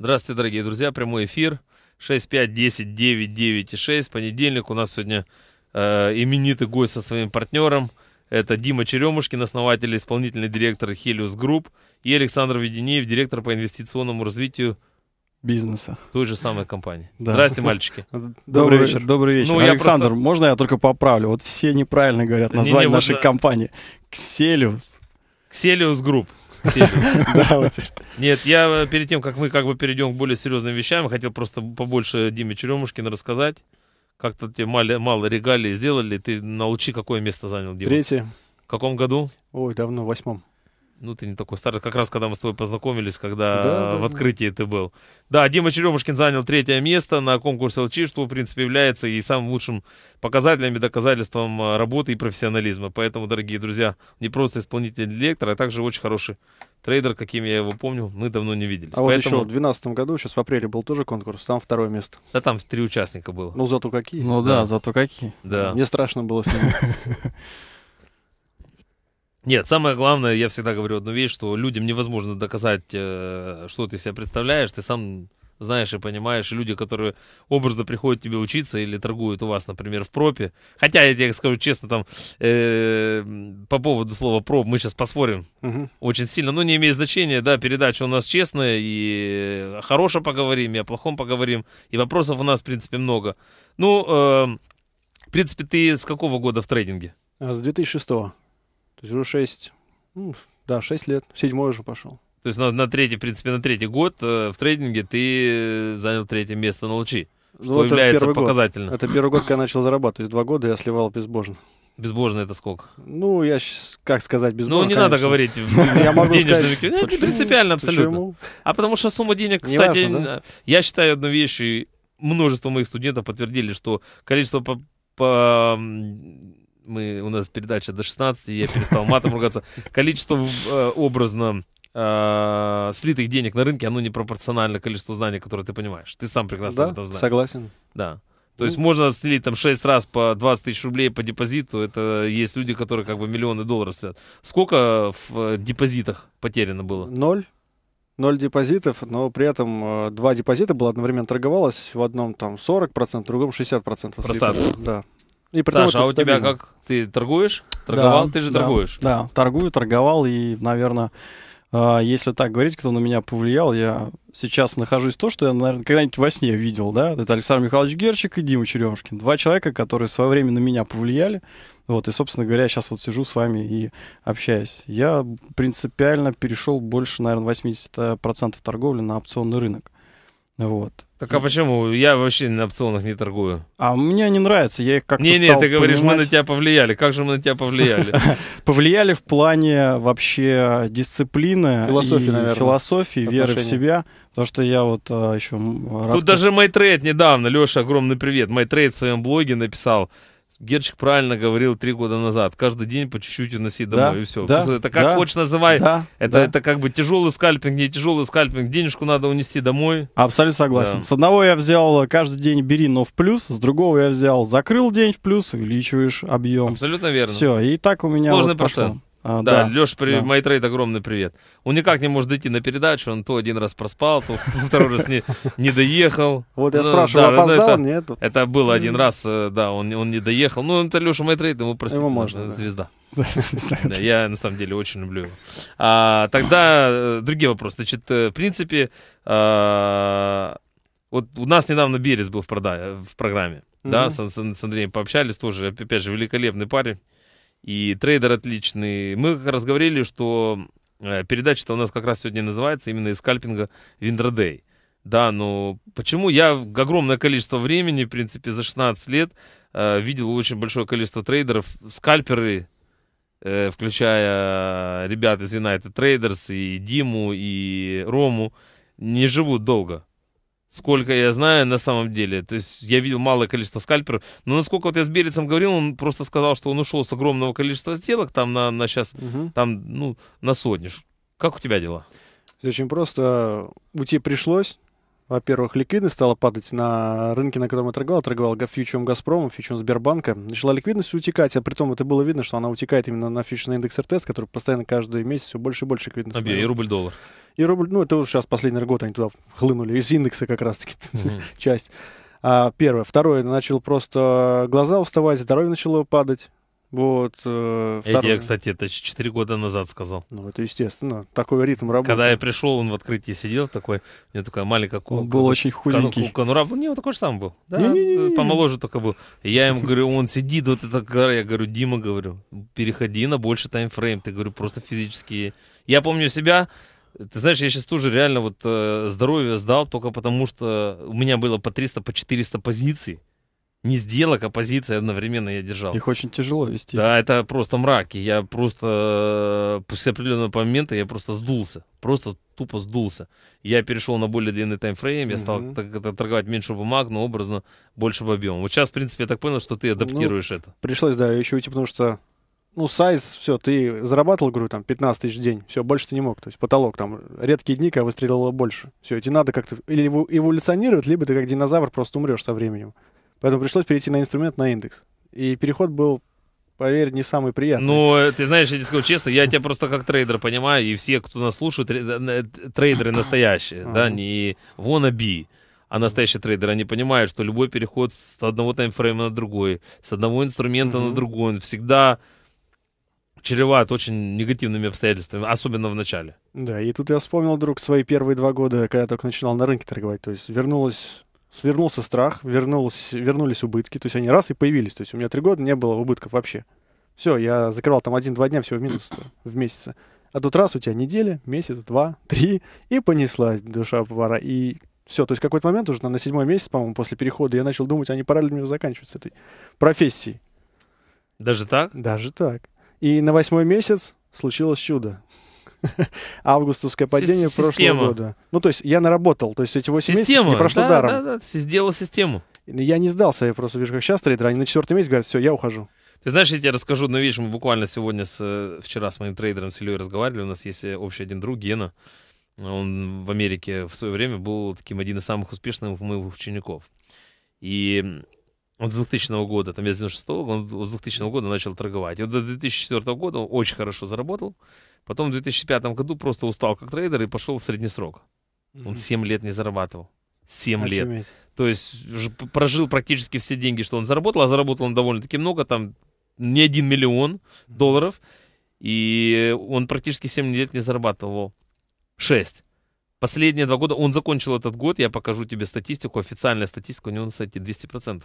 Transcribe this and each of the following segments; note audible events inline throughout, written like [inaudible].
Здравствуйте, дорогие друзья. Прямой эфир. 6, 5, 10, 9, 9 и 6. Понедельник. У нас сегодня э, именитый гость со своим партнером. Это Дима Черемушкин, основатель и исполнительный директор Helios Group. И Александр Веденеев, директор по инвестиционному развитию бизнеса. Той же самой компании. [laughs] Да. Здравствуйте, мальчики. Добрый, добрый вечер. Добрый вечер. Ну, Александр, просто... можно я только поправлю? Вот все неправильно говорят название не, не, нашей вот... компании. Кселиус. Кселиус Групп. [laughs] Нет, я э, перед тем, как мы как бы перейдем к более серьезным вещам, хотел просто побольше Диме Черемушкина рассказать. Как-то тебе мало, мало регалий сделали, ты научи, какое место занял, Дима. Третье. В каком году? Ой, давно, в восьмом. Ну, ты не такой старый, как раз когда мы с тобой познакомились, когда да, да, в открытии да. ты был. Да, Дима Черемушкин занял третье место на конкурсе ЛЧ, что, в принципе, является и самым лучшим показателем и доказательством э, работы и профессионализма. Поэтому, дорогие друзья, не просто исполнитель директор, а, а также очень хороший трейдер, каким я его помню, мы давно не виделись. А Поэтому... вот еще в 2012 году, сейчас в апреле был тоже конкурс, там второе место. Да там три участника было. Ну, зато какие. Ну да, да зато какие. Да. Мне страшно было с ними. [laughs] Нет, самое главное, я всегда говорю одну вещь, что людям невозможно доказать, э, что ты себя представляешь, ты сам знаешь и понимаешь, и люди, которые образно приходят тебе учиться или торгуют у вас, например, в пропе. Хотя я тебе скажу честно, там э, по поводу слова проб, мы сейчас поспорим угу. очень сильно, но ну, не имеет значения, да, передача у нас честная, и о хорошем поговорим, и о плохом поговорим, и вопросов у нас, в принципе, много. Ну, э, в принципе, ты с какого года в трейдинге? С 2006 то есть уже 6, ну, да, 6 лет, седьмой уже пошел. То есть на, на третий, в принципе, на третий год э, в трейдинге ты э, занял третье место на лучи, ну, что является это показательным. Год. Это первый год, когда я начал зарабатывать. два года я сливал безбожно. Безбожно это сколько? Ну, я как сказать ну, безбожно. Ну, не конечно. надо говорить [laughs] я могу денежными сказать, принципиально абсолютно. А потому что сумма денег, кстати, э, я считаю одну вещь, и множество моих студентов подтвердили, что количество по, по мы, у нас передача до 16, я перестал матом ругаться. Количество э, образно э, слитых денег на рынке, оно не пропорционально количеству знаний, которые ты понимаешь. Ты сам прекрасно да, это знаешь. согласен. Да. То ну есть можно слить там 6 раз по 20 тысяч рублей по депозиту. Это есть люди, которые как бы миллионы долларов стоят Сколько в э, депозитах потеряно было? Ноль. Ноль депозитов, но при этом э, два депозита было одновременно торговалось. В одном там 40%, в другом 60%. Просадка. Да. И Саша, а у стабильно. тебя как? Ты торгуешь? Торговал? Да, ты же да, торгуешь. Да, торгую, торговал и, наверное, а, если так говорить, кто на меня повлиял, я сейчас нахожусь то, что я, наверное, когда-нибудь во сне видел, да, это Александр Михайлович Герчик и Дима Черемушкин, два человека, которые в свое время на меня повлияли, вот, и, собственно говоря, сейчас вот сижу с вами и общаюсь. Я принципиально перешел больше, наверное, 80% торговли на опционный рынок. Вот. Так а почему? Я вообще на опционах не торгую. А мне не нравится, я их как-то Не-не, ты говоришь, понимать. мы на тебя повлияли. Как же мы на тебя повлияли? [laughs] Повлияли в плане вообще дисциплины. Философии, наверное. Философии, веры в себя. Потому что я вот а, еще... Тут даже Майтрейд недавно, Леша, огромный привет. Майтрейд в своем блоге написал, Герчик правильно говорил три года назад. Каждый день по чуть-чуть уноси домой, да, и все. Да, это как да, хочешь называй. Да, это, да. это как бы тяжелый скальпинг, не тяжелый скальпинг. Денежку надо унести домой. Абсолютно согласен. Да. С одного я взял каждый день бери, но в плюс. С другого я взял закрыл день в плюс, увеличиваешь объем. Абсолютно верно. Все, и так у меня Сложный вот процент. Пошло. А, да, да, Леш, при... да. Майтрейд, огромный привет. Он никак не может дойти на передачу, он то один раз проспал, то [laughs] второй раз не, не доехал. Вот я ну, спрашивал, да, опоздал, это, нет? Это было один раз, э, да, он, он не доехал. Ну, это Леша Майтрейд, ему простите, ему можно, [laughs] да. звезда. Да, я на самом деле очень люблю его. А, тогда э, другие вопросы. Значит, э, в принципе, а, вот у нас недавно Берез был в, прода... в программе, да, с, с Андреем пообщались тоже, опять же, великолепный парень и трейдер отличный. Мы разговаривали, что э, передача-то у нас как раз сегодня называется именно из скальпинга Виндердей. Да, но почему я огромное количество времени, в принципе, за 16 лет э, видел очень большое количество трейдеров, скальперы, э, включая ребят из United Traders, и Диму, и Рому, не живут долго сколько я знаю на самом деле. То есть я видел малое количество скальперов. Но насколько вот я с Берецем говорил, он просто сказал, что он ушел с огромного количества сделок, там на, на сейчас, угу. там, ну, на сотни. Как у тебя дела? Все очень просто. Уйти пришлось. Во-первых, ликвидность стала падать на рынке, на котором я торговал. Торговал фьючером «Газпрома», фьючером «Сбербанка». Начала ликвидность утекать, а при том это было видно, что она утекает именно на фьючерный индекс РТС, который постоянно каждый месяц все больше и больше ликвидности. А, и рубль-доллар. И рубль, ну, это вот сейчас последний год они туда хлынули, из индекса как раз-таки mm-hmm. [laughs] часть. А, первое. Второе, начал просто э, глаза уставать, здоровье начало падать. Вот. Э, второе. Я, кстати, это 4 года назад сказал. Ну, это естественно. Такой ритм работы. Когда я пришел, он в открытии сидел такой, у него такая маленькая кука. Он был очень худенький. Кука, ну, раб, не, он такой же сам был. Да, помоложе только был. И я им [laughs] говорю, он сидит, вот это, я говорю, Дима, говорю, переходи на больше таймфрейм. Ты, говорю, просто физически... Я помню себя, ты знаешь, я сейчас тоже реально вот э, здоровье сдал только потому, что у меня было по 300, по 400 позиций. Не сделок, а позиций одновременно я держал. Их очень тяжело вести. Да, это просто мрак. И я просто э, после определенного момента я просто сдулся. Просто тупо сдулся. Я перешел на более длинный таймфрейм, я стал угу. так, торговать меньше бумаг, но образно больше объема. Вот сейчас, в принципе, я так понял, что ты ну, адаптируешь ну, это. Пришлось, да, еще уйти, потому что ну, сайз, все, ты зарабатывал, говорю, там, 15 тысяч в день, все, больше ты не мог, то есть потолок, там, редкие дни, когда выстрелило больше. Все, эти надо как-то или эволюционировать, либо ты как динозавр просто умрешь со временем. Поэтому пришлось перейти на инструмент, на индекс. И переход был поверь, не самый приятный. Ну, ты знаешь, я тебе скажу честно, я тебя просто как трейдер понимаю, и все, кто нас слушают, э, э, трейдеры настоящие, да, не wannabe, а настоящие трейдеры, они понимают, что любой переход с одного таймфрейма на другой, с одного инструмента на другой, он всегда чреват очень негативными обстоятельствами, особенно в начале. Да, и тут я вспомнил, друг, свои первые два года, когда я только начинал на рынке торговать. То есть вернулось, свернулся страх, вернулось, вернулись убытки, то есть они раз и появились. То есть у меня три года не было убытков вообще. Все, я закрывал там один-два дня всего в минус в месяце. А тут раз у тебя неделя, месяц, два, три, и понеслась душа повара. И все, то есть какой-то момент уже, на седьмой месяц, по-моему, после перехода, я начал думать, а не пора ли мне заканчивать с этой профессией. Даже так? Даже так. И на восьмой месяц случилось чудо. [laughs] Августовское падение Система. прошлого года. Ну, то есть я наработал. То есть эти 8 Система. месяцев не прошло да, даром. Да, да, да. Сделал систему. Я не сдался, я просто вижу, как сейчас трейдеры. Они на четвертый месяц говорят, все, я ухожу. Ты знаешь, я тебе расскажу одну видишь, Мы буквально сегодня, с, вчера с моим трейдером с Ильей разговаривали. У нас есть э, общий один друг, Гена. Он в Америке в свое время был таким один из самых успешных моих учеников. И он с 2000 года, там я с 96 -го, он с 2000 года начал торговать. И вот до 2004 года он очень хорошо заработал. Потом в 2005 году просто устал как трейдер и пошел в средний срок. Он 7 лет не зарабатывал. 7 Очуметь. лет. То есть прожил практически все деньги, что он заработал, а заработал он довольно-таки много, там не один миллион долларов. И он практически 7 лет не зарабатывал. 6. Последние два года, он закончил этот год, я покажу тебе статистику, официальная статистика у него на сайте 200%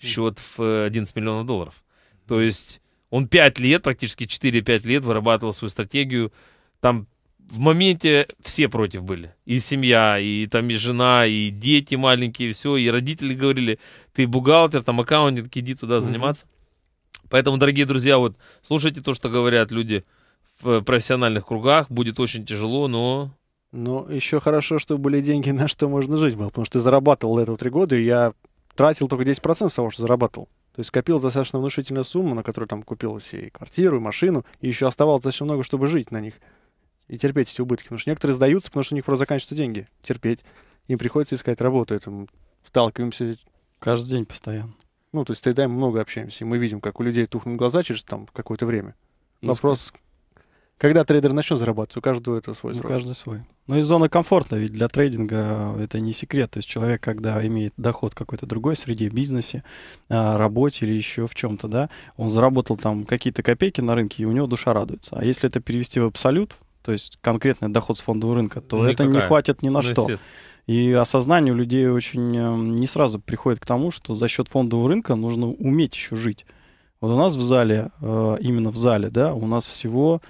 счет в 11 э, миллионов долларов. То есть он 5 лет, практически 4-5 лет вырабатывал свою стратегию. Там в моменте все против были. И семья, и там и жена, и дети маленькие, и все. И родители говорили, ты бухгалтер, там аккаунтинг, иди туда заниматься. Угу. Поэтому, дорогие друзья, вот слушайте то, что говорят люди в э, профессиональных кругах. Будет очень тяжело, но ну, еще хорошо, что были деньги, на что можно жить было, потому что ты зарабатывал это три года, и я тратил только 10% того, что зарабатывал. То есть копил достаточно внушительную сумму, на которую там купил себе и квартиру, и машину, и еще оставалось достаточно много, чтобы жить на них и терпеть эти убытки. Потому что некоторые сдаются, потому что у них просто заканчиваются деньги. Терпеть. Им приходится искать работу. Это мы сталкиваемся. Каждый день постоянно. Ну, то есть тогда мы много общаемся, и мы видим, как у людей тухнут глаза через там какое-то время. Вопрос, когда трейдер начнет зарабатывать, у каждого это свой срок. У каждого свой. Ну и зона комфорта, ведь для трейдинга э, это не секрет. То есть человек, когда имеет доход какой-то другой среде, бизнесе, а, работе или еще в чем-то, да, он заработал там какие-то копейки на рынке, и у него душа радуется. А если это перевести в абсолют, то есть конкретный доход с фондового рынка, то Никакая. это не хватит ни на ну, что. И осознание у людей очень э, не сразу приходит к тому, что за счет фондового рынка нужно уметь еще жить. Вот у нас в зале, э, именно в зале, да, у нас всего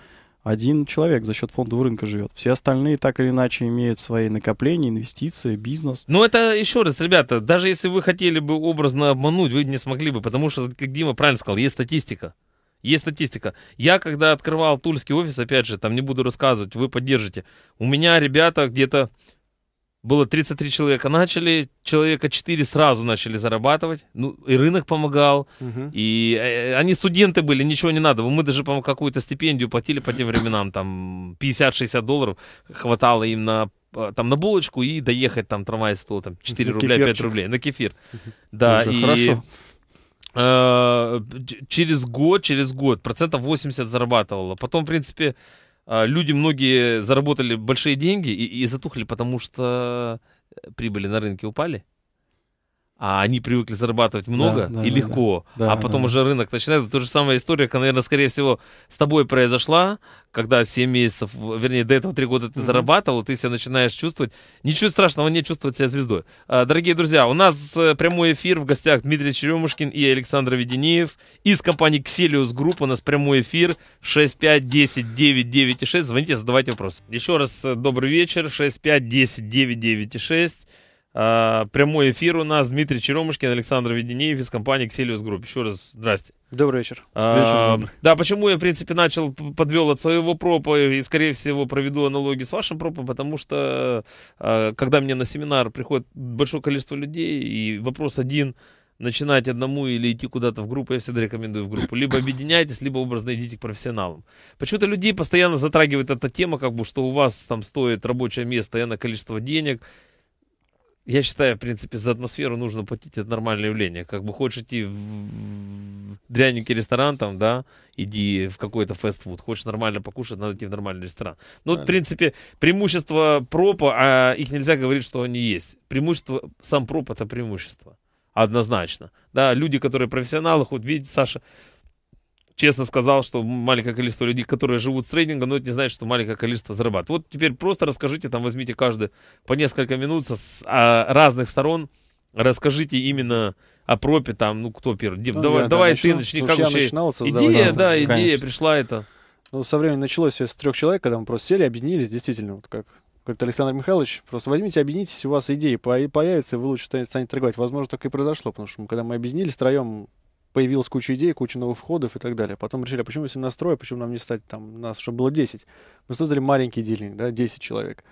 один человек за счет фондового рынка живет. Все остальные так или иначе имеют свои накопления, инвестиции, бизнес. Ну это еще раз, ребята, даже если вы хотели бы образно обмануть, вы не смогли бы, потому что, как Дима правильно сказал, есть статистика. Есть статистика. Я когда открывал тульский офис, опять же, там не буду рассказывать, вы поддержите. У меня ребята где-то было 33 человека, начали, человека 4 сразу начали зарабатывать, ну, и рынок помогал, угу. и э, э, они студенты были, ничего не надо, мы даже, какую-то стипендию платили по тем временам, там, 50-60 долларов хватало им на э, там на булочку и доехать там трамвай стол там 4 на рубля, кефирчик. 5 рублей на кефир. Да, и хорошо. Э, через год, через год процентов 80 зарабатывала. Потом, в принципе, а, люди многие заработали большие деньги и, и затухли, потому что э, прибыли на рынке упали а они привыкли зарабатывать много да, и да, легко, да, а потом да. уже рынок начинает. То же самая история, наверное, скорее всего, с тобой произошла, когда 7 месяцев, вернее, до этого 3 года ты mm-hmm. зарабатывал, ты себя начинаешь чувствовать. Ничего страшного, не чувствовать себя звездой. А, дорогие друзья, у нас э, прямой эфир в гостях Дмитрий Черемушкин и Александр Веденеев из компании Xelius Group. У нас прямой эфир 65 10 9 9 6. Звоните, задавайте вопросы. Еще раз э, добрый вечер. 65 10 9 9 6. А, прямой эфир у нас. Дмитрий Черемушкин, Александр Веденеев из компании Xelius Group. Еще раз здрасте. Добрый вечер. А, добрый. вечер да, почему я, в принципе, начал, подвел от своего пропа и, скорее всего, проведу аналогию с вашим пропом, потому что, а, когда мне на семинар приходит большое количество людей, и вопрос один – начинать одному или идти куда-то в группу, я всегда рекомендую в группу. Либо объединяйтесь, либо образно идите к профессионалам. Почему-то людей постоянно затрагивает эта тема, как бы, что у вас там стоит рабочее место, и на количество денег – я считаю, в принципе, за атмосферу нужно платить, это нормальное явление. Как бы хочешь идти в дряненький ресторан, там, да, иди в какой-то фастфуд. Хочешь нормально покушать, надо идти в нормальный ресторан. Ну, да. в принципе, преимущество пропа, а их нельзя говорить, что они есть. Преимущество, сам проп это преимущество. Однозначно. Да, люди, которые профессионалы, хоть видите, Саша, честно сказал, что маленькое количество людей, которые живут с трейдинга, но ну, это не значит, что маленькое количество зарабатывает. Вот теперь просто расскажите, там возьмите каждый по несколько минут с а, разных сторон, расскажите именно о пропе, там, ну кто первый. Дим, ну, давай, я, давай начну, ты начни, как вообще. Идея, да, да, идея пришла это. Ну, со временем началось все с трех человек, когда мы просто сели, объединились, действительно, вот как говорит Александр Михайлович, просто возьмите, объединитесь, у вас идеи появятся, и вы лучше станете, станете торговать. Возможно, так и произошло, потому что мы, когда мы объединились втроем, появилась куча идей, куча новых входов и так далее. Потом решили, а почему 18 трое, почему нам не стать там, нас, чтобы было 10? Мы создали маленький дилинг, да, 10 человек.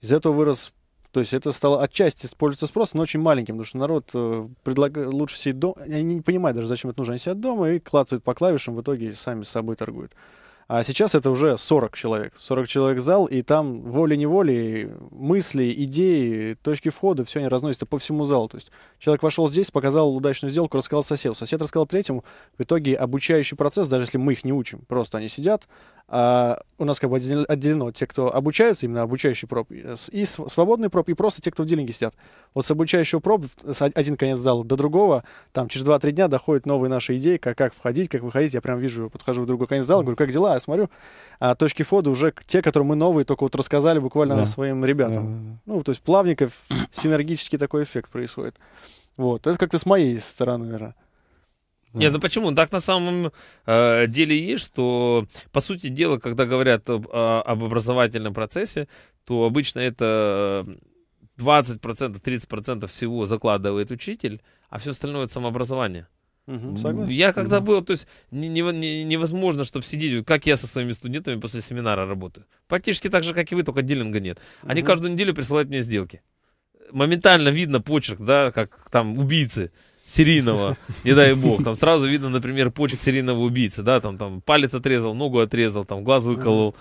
Из этого вырос то есть это стало отчасти использоваться спрос, но очень маленьким, потому что народ э, предлагает лучше сидеть дома. Они не понимают даже, зачем это нужно. Они сидят дома и клацают по клавишам, в итоге сами с собой торгуют. А сейчас это уже 40 человек. 40 человек зал, и там волей-неволей мысли, идеи, точки входа, все они разносятся по всему залу. То есть человек вошел здесь, показал удачную сделку, рассказал соседу. Сосед рассказал третьему. В итоге обучающий процесс, даже если мы их не учим, просто они сидят, а, у нас как бы отделено, те, кто обучаются, именно обучающий проб, и свободный проб, и просто те, кто в дилинге сидят. Вот с обучающего проб с один конец зала до другого, там через 2-3 дня доходят новые наши идеи, как, как входить, как выходить. Я прям вижу, подхожу в другой конец зала, говорю, как дела? Я смотрю, а точки входа уже те, которые мы новые, только вот рассказали буквально да. своим ребятам. Да, да, да. Ну, то есть плавников [coughs] синергический такой эффект происходит. Вот, это как-то с моей стороны, наверное. Да. Нет, ну почему? Так на самом э, деле есть, что, по сути дела, когда говорят об, об образовательном процессе, то обычно это 20%, э, 30% всего закладывает учитель, а все остальное это самообразование. Угу, согласен. Я когда угу. был, то есть не, не, невозможно, чтобы сидеть, как я со своими студентами после семинара работаю. Практически так же, как и вы, только дилинга нет. Они каждую неделю присылают мне сделки. Моментально видно почерк, да, как там убийцы серийного, не дай бог. Там сразу видно, например, почек серийного убийцы, да, там, там палец отрезал, ногу отрезал, там глаз выколол.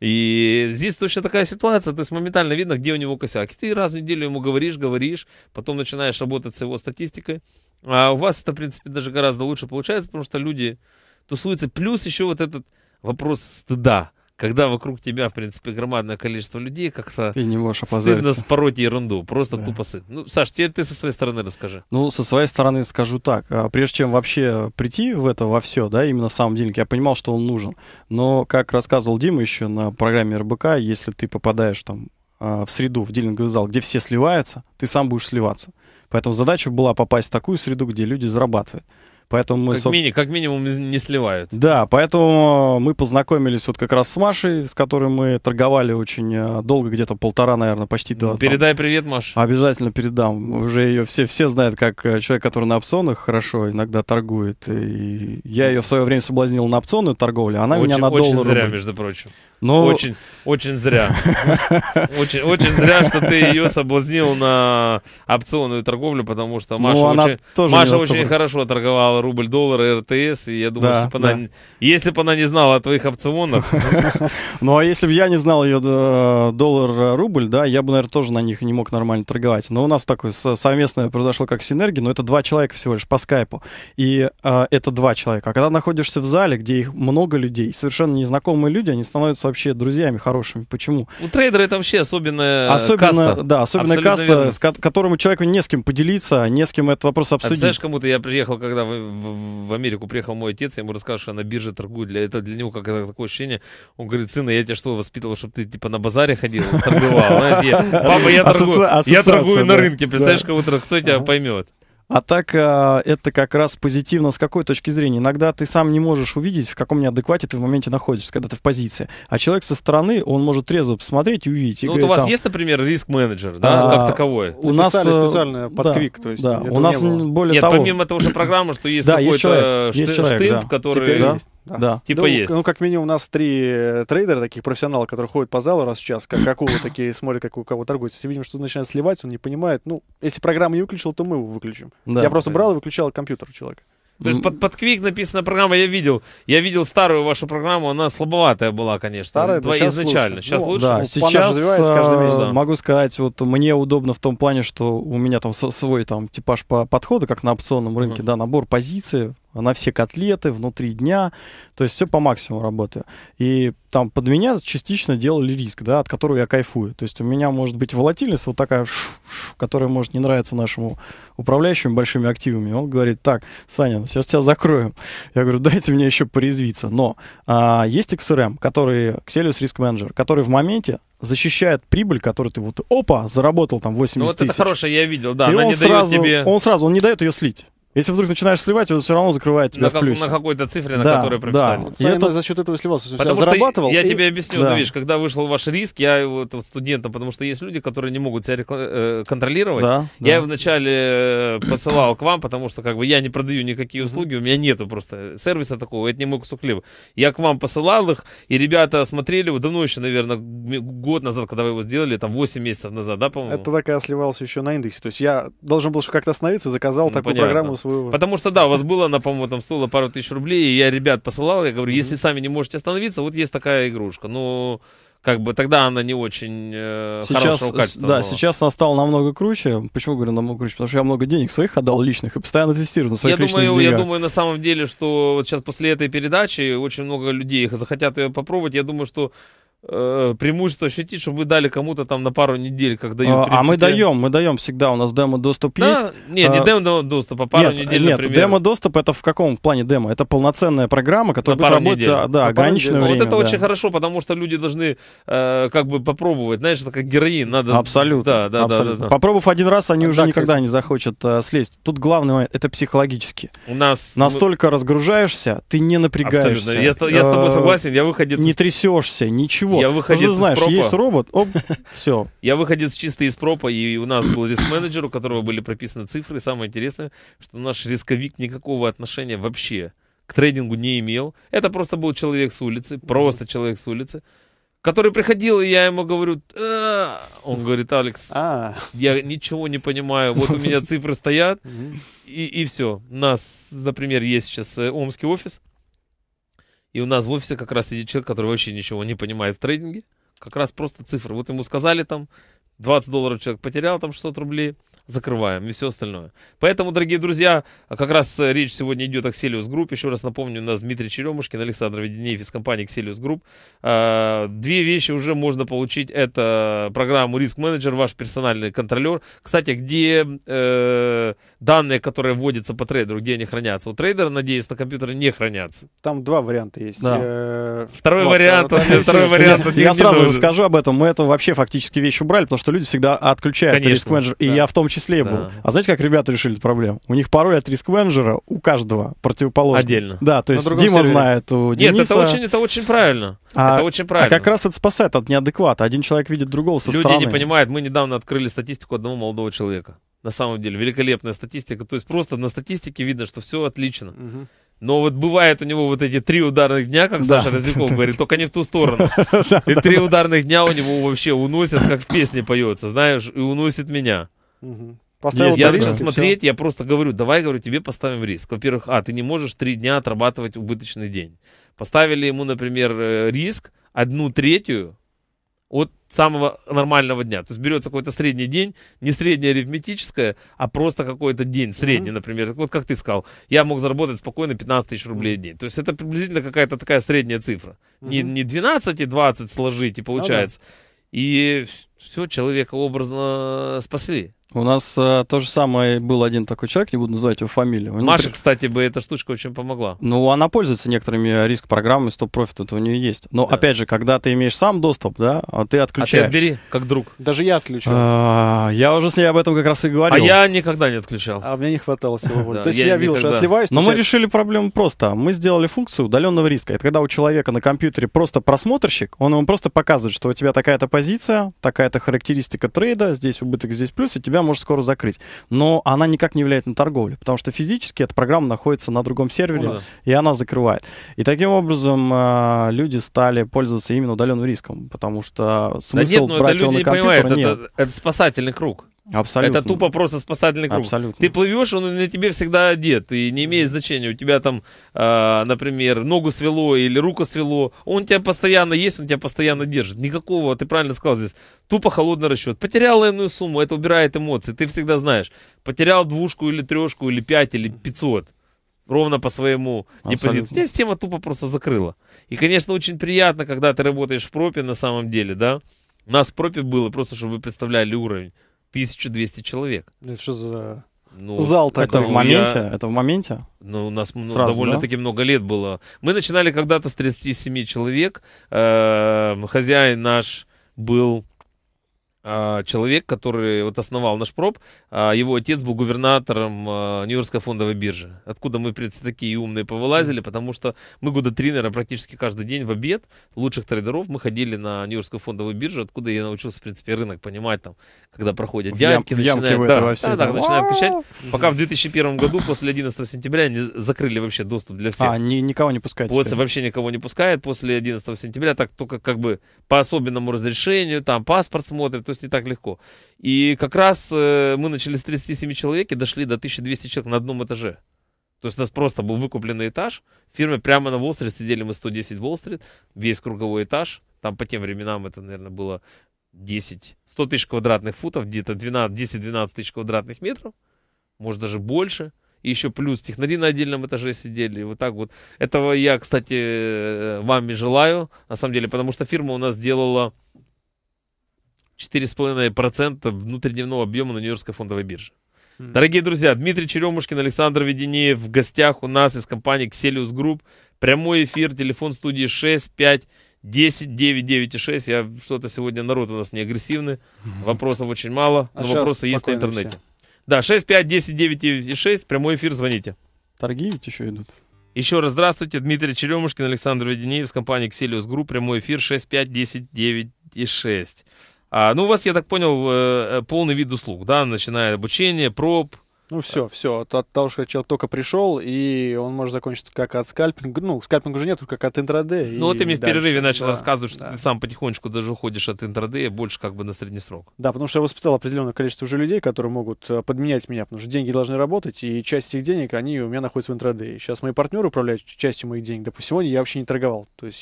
И здесь точно такая ситуация, то есть моментально видно, где у него косяк. ты раз в неделю ему говоришь, говоришь, потом начинаешь работать с его статистикой. А у вас это, в принципе, даже гораздо лучше получается, потому что люди тусуются. Плюс еще вот этот вопрос стыда когда вокруг тебя, в принципе, громадное количество людей, как-то ты не можешь опозориться. стыдно спороть ерунду, просто да. тупо сыт. Ну, Саш, теперь ты со своей стороны расскажи. Ну, со своей стороны скажу так. А, прежде чем вообще прийти в это во все, да, именно в самом деле, я понимал, что он нужен. Но, как рассказывал Дима еще на программе РБК, если ты попадаешь там а, в среду, в дилинговый зал, где все сливаются, ты сам будешь сливаться. Поэтому задача была попасть в такую среду, где люди зарабатывают. Поэтому мы, как, соб... мини, как минимум не сливают. Да, поэтому мы познакомились вот как раз с Машей, с которой мы торговали очень э, долго, где-то полтора, наверное, почти до... Передай там... привет, Маша. Обязательно передам. Уже ее все, все знают как э, человек, который на опционах хорошо иногда торгует. И я ее в свое время соблазнил на опционную торговлю, а она очень, меня на очень доллары... Очень зря, между прочим. Но... Очень, очень зря. [laughs] Очень, очень зря, что ты ее соблазнил на опционную торговлю, потому что Маша, ну, очень, Маша очень хорошо торговала рубль, доллар и РТС, и я думаю, да, если, бы да. она, если бы она не знала о твоих опционах... [laughs] Ну, а если бы я не знал ее э, доллар, э, рубль, да, я бы, наверное, тоже на них не мог нормально торговать. Но у нас такое совместное произошло как синергия, но это два человека всего лишь по скайпу, и э, это два человека. А когда находишься в зале, где их много людей, совершенно незнакомые люди, они становятся вообще друзьями хорошими. Почему? У трейдера это вообще особенная особенно, каста. Да, особенная Абсолютно каста, верно. с ко- которому человеку не с кем поделиться, не с кем этот вопрос а обсудить. А знаешь, кому-то я приехал, когда в, в, в Америку приехал мой отец, я ему рассказывал, что я на бирже торгую. Для, это для него как такое ощущение. Он говорит, сын, я тебя что, воспитывал, чтобы ты типа на базаре ходил, торговал? Папа, я торгую, я торгую на рынке. Представляешь, кому-то кто тебя поймет? А так э, это как раз позитивно с какой точки зрения? Иногда ты сам не можешь увидеть, в каком неадеквате ты в моменте находишься, когда ты в позиции. А человек со стороны, он может трезво посмотреть и увидеть. И ну, говорит, вот у вас там, есть, например, риск-менеджер, да, а, как таковой? У нас э, специально под да, то есть да, у нас не было. более Нет, того... помимо того, же программы, что есть да, какой-то штымп, который... да? Да. да. Типа да, есть. Ну, как минимум, у нас три э, трейдера, таких профессионалов, которые ходят по залу раз в час, как какого такие смотрят, как у кого торгуется. Если видим, что начинает сливать, он не понимает. Ну, если программа не выключила, то мы его выключим. Да, я просто брал и выключал компьютер человек. То есть под, под Quick написана программа, я видел. Я видел старую вашу программу, она слабоватая была, конечно. Старая, Два, сейчас изначально. Лучше. Сейчас ну, лучше. Да, ну, сейчас каждый э, месяц. Да. могу сказать, вот мне удобно в том плане, что у меня там свой там типаж по подходу, как на опционном рынке, uh-huh. да, набор позиций, на все котлеты внутри дня, то есть все по максимуму работаю. И там под меня частично делали риск, да, от которого я кайфую. То есть у меня может быть волатильность вот такая, которая может не нравиться нашему управляющему большими активами. Он говорит, так, Саня, ну сейчас тебя закроем. Я говорю, дайте мне еще порезвиться. Но а, есть XRM, который, Xelius Risk Manager, который в моменте защищает прибыль, которую ты вот, опа, заработал там 80 ну, вот тысяч. вот это хорошее я видел, да, И она он не сразу, дает тебе... Он сразу, он не дает ее слить. Если вдруг начинаешь сливать, он все равно закрывает тебя на, в плюсе. На какой-то цифре, на да, которой прописали. Да. Сайт это... за счет этого сливался. Потому что зарабатывал. Я и... тебе объясню, да. ну, видишь, когда вышел ваш риск, я вот, вот студентам, потому что есть люди, которые не могут себя рекла... Э, контролировать. Да, я да. вначале э, посылал к вам, потому что как бы я не продаю никакие услуги, у меня нету просто сервиса такого, это не мой кусок хлеба. Я к вам посылал их, и ребята смотрели, вот давно еще, наверное, год назад, когда вы его сделали, там 8 месяцев назад, да, по-моему? Это так я сливался еще на индексе. То есть я должен был как-то остановиться, заказал ну, такую понятно. программу освоила. Потому что, да, у вас было, на, по-моему, там стоило пару тысяч рублей, и я ребят посылал, я говорю, если сами не можете остановиться, вот есть такая игрушка. Ну, как бы тогда она не очень э, сейчас, хорошего качества. Да, была. сейчас она стала намного круче. Почему говорю намного круче? Потому что я много денег своих отдал личных и постоянно тестирую на своих я личных думаю, Я думаю, на самом деле, что вот сейчас после этой передачи очень много людей захотят ее попробовать. Я думаю, что э, преимущество ощутить, чтобы вы дали кому-то там на пару недель, когда дают. А, а мы даем, мы даем всегда, у нас демо-доступ да, есть. Нет, а, не демо-доступ, а пару нет, недель, нет, например. демо-доступ это в каком плане демо? Это полноценная программа, которая на будет работать, недель. да, ограниченное ну, время. Вот это да. очень хорошо, потому что люди должны э, как бы попробовать, знаешь, это как героин, надо... Абсолютно, да, да, абсолютно. Да, да, Попробовав один раз, они а уже так, никогда есть. не захочет э, слезть. Тут главное это психологически. У нас... Настолько мы... разгружаешься, ты не напрягаешься. Абсолютно, я, я с тобой э, согласен, я выходец... Не трясешься, ничего ничего. Я выходил ну, ты знаешь, из пропа. есть робот, оп, все. Я выходил чисто из пропа, и у нас был риск-менеджер, у которого были прописаны цифры. Самое интересное, что наш рисковик никакого отношения вообще к трейдингу не имел. Это просто был человек с улицы, просто человек с улицы который приходил, и я ему говорю, «Э, а». он говорит, Алекс, а». я ничего не понимаю, вот у меня цифры стоят, и все. У нас, например, есть сейчас э, омский офис, и у нас в офисе как раз сидит человек, который вообще ничего не понимает в трейдинге. Как раз просто цифры. Вот ему сказали там 20 долларов человек потерял, там 600 рублей, закрываем и все остальное. Поэтому, дорогие друзья, как раз э, речь сегодня идет о Xelius Group. Еще раз напомню, у нас Дмитрий Черемушкин, Александр Веденеев из компании Xelius Group. А, две вещи уже можно получить. Это программу Риск Менеджер, ваш персональный контролер. Кстати, где э, данные, которые вводятся по трейдеру, где они хранятся? У трейдера, надеюсь, на компьютере не хранятся. Там два варианта есть. Да. Э, второй вот, вариант. Второй вариант. Я, я сразу расскажу об этом. Мы это вообще фактически вещь убрали, потому что что люди всегда отключают Конечно, риск менеджер, да. и я в том числе да. был. А знаете, как ребята решили эту проблему? У них пароль от риск менеджера у каждого противоположный. Отдельно. Да, то есть Дима сервере. знает, у Нет, это очень, это очень правильно. А, это очень правильно. А как раз это спасает от неадеквата. Один человек видит другого со Люди стороны. не понимают. Мы недавно открыли статистику одного молодого человека. На самом деле, великолепная статистика. То есть просто на статистике видно, что все отлично. Угу. Но вот бывает у него вот эти три ударных дня, как да. Саша Разиков говорит, только не в ту сторону. [laughs] И три ударных дня у него вообще уносят, как в песне поется, знаешь, и уносит меня. я решил смотреть, я просто говорю, давай, говорю, тебе поставим риск. Во-первых, а, ты не можешь три дня отрабатывать убыточный день. Поставили ему, например, э, риск, одну третью от самого нормального дня. То есть берется какой-то средний день, не среднее арифметическое, а просто какой-то день средний, mm-hmm. например. Вот как ты сказал, я мог заработать спокойно 15 тысяч рублей в день. То есть это приблизительно какая-то такая средняя цифра. Mm-hmm. Не, не 12 и 20 сложить и ну получается. Okay. И все, человека образно спасли. У нас э, то же самое был один такой человек, не буду называть его фамилию. Маша, при... кстати, бы эта штучка очень помогла. Ну, она пользуется некоторыми э, риск-программами, стоп-профит это у нее есть. Но да. опять же, когда ты имеешь сам доступ, да, а а ты отключаешь. А ты отбери, как друг. Даже я отключу. А, я уже с ней об этом как раз и говорил. А я никогда не отключал. А мне не хватало всего. То есть я видел, что я сливаюсь. Но мы решили проблему просто. Мы сделали функцию удаленного риска. Это когда у человека на компьютере просто просмотрщик, он ему просто показывает, что у тебя такая-то позиция, такая-то характеристика трейда, здесь убыток, здесь плюс, и тебя может скоро закрыть. Но она никак не влияет на торговлю, потому что физически эта программа находится на другом сервере, ну да. и она закрывает. И таким образом а, люди стали пользоваться именно удаленным риском, потому что смысл да нет, ну, брать это его на компьютер понимают, нет. Это, это спасательный круг. Абсолютно. Это тупо просто спасательный круг. Абсолютно. Ты плывешь, он на тебе всегда одет, и не имеет значения, у тебя там, э, например, ногу свело или руку свело, он тебя постоянно есть, он тебя постоянно держит. Никакого, ты правильно сказал здесь, тупо холодный расчет. Потерял иную сумму, это убирает эмоции, ты всегда знаешь. Потерял двушку или трешку, или пять, или пятьсот, ровно по своему Абсолютно. депозиту. Меня система тупо просто закрыла. И, конечно, очень приятно, когда ты работаешь в пропе на самом деле, да. У нас в пропе было, просто чтобы вы представляли уровень. 1200 человек. Ну, это что за ну, зал такой. Это в моменте? Я... Это в моменте? Ну, у нас ну, довольно-таки да? много лет было. Мы начинали когда-то с 37 человек. Э -э хозяин наш был а, человек, который вот основал наш проб, а, его отец был губернатором а, Нью-Йоркской фондовой биржи. Откуда мы, в принципе, такие умные повылазили, потому что мы года три, наверное, практически каждый день в обед лучших трейдеров мы ходили на Нью-Йоркскую фондовую биржу, откуда я научился, в принципе, рынок понимать там, когда проходят в дядьки, ям, начинают, да, да, да, начинают кричать. Пока в 2001 году, после 11 сентября, они закрыли вообще доступ для всех. А, ни, никого не пускают После теперь. вообще никого не пускают. После 11 сентября так только как бы по особенному разрешению, там паспорт смотрят, то есть не так легко. И как раз э, мы начали с 37 человек и дошли до 1200 человек на одном этаже. То есть у нас просто был выкупленный этаж. фирмы прямо на Уолл-стрит сидели мы 110 Уолл-стрит, весь круговой этаж. Там по тем временам это, наверное, было 10, 100 тысяч квадратных футов, где-то 10-12 тысяч квадратных метров, может даже больше. И еще плюс технари на отдельном этаже сидели. Вот так вот. Этого я, кстати, э, вам и желаю, на самом деле, потому что фирма у нас делала 4,5% внутридневного объема на Нью-Йоркской фондовой бирже. Mm. Дорогие друзья, Дмитрий Черемушкин, Александр Веденеев в гостях у нас из компании Xelius Group. Прямой эфир, телефон студии 65 10, 9, 9 и 6. Я что-то сегодня народ у нас не агрессивный. Mm-hmm. Вопросов очень мало, а но вопросы есть на интернете. Все. Да, 6, 5, 10, 9 и 6. Прямой эфир, звоните. Торги ведь еще идут. Еще раз здравствуйте, Дмитрий Черемушкин, Александр Веденеев с компании Xelius Group. Прямой эфир 6, 5, 10, 9 и 6. А, ну, у вас, я так понял, э, полный вид услуг, да, начиная обучение, проб, ну все, все, от, от того, что человек только пришел, и он может закончиться как от скальпинга, ну, скальпинга уже нету, как от интраде. Ну вот ты мне в перерыве начал да, рассказывать, что да. ты сам потихонечку даже уходишь от интраде, больше как бы на средний срок. Да, потому что я воспитал определенное количество уже людей, которые могут э, подменять меня, потому что деньги должны работать, и часть этих денег, они у меня находятся в интраде. Сейчас мои партнеры управляют частью моих денег, допустим, сегодня я вообще не торговал, то есть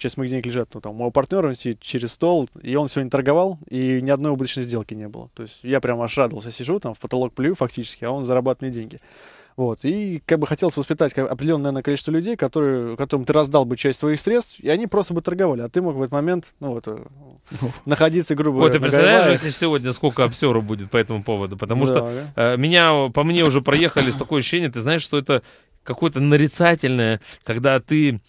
часть моих денег лежат, ну, там, у моего партнера, он сидит через стол, и он сегодня торговал, и ни одной убыточной сделки не было. То есть я прям аж радовался, сижу там в потолок плюю фактически, практически, а он зарабатывает мне деньги. Вот. И как бы хотелось воспитать определенное наверное, количество людей, которые, которым ты раздал бы часть своих средств, и они просто бы торговали. А ты мог в этот момент, ну вот, э, ну. находиться, грубо говоря. Вот ты представляешь, если сегодня сколько обсера будет по этому поводу? Потому да, что да. Э, меня, по мне уже проехали с такое ощущение, ты знаешь, что это какое-то нарицательное, когда ты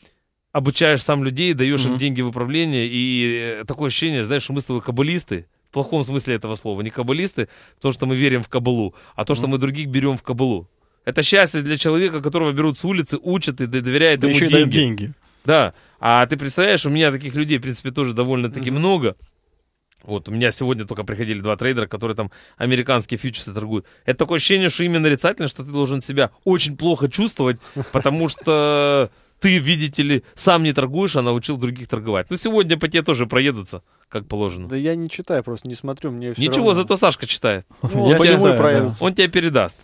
обучаешь сам людей, даешь mm-hmm. им деньги в управление, и э, такое ощущение, знаешь, что мы с тобой каббалисты, в плохом смысле этого слова, не каббалисты, то, что мы верим в кабалу, а то, что мы других берем в кабалу. Это счастье для человека, которого берут с улицы, учат и доверяют да ему еще деньги. И дают деньги. Да. А ты представляешь, у меня таких людей, в принципе, тоже довольно-таки mm-hmm. много. Вот у меня сегодня только приходили два трейдера, которые там американские фьючерсы торгуют. Это такое ощущение, что именно нарицательно, что ты должен себя очень плохо чувствовать, потому что ты, видите ли, сам не торгуешь, а научил других торговать. Ну, сегодня по тебе тоже проедутся, как положено. Да я не читаю, просто не смотрю, мне все Ничего, равно... зато Сашка читает. Ну, он, я читаю, проедутся. Да. он тебя передаст.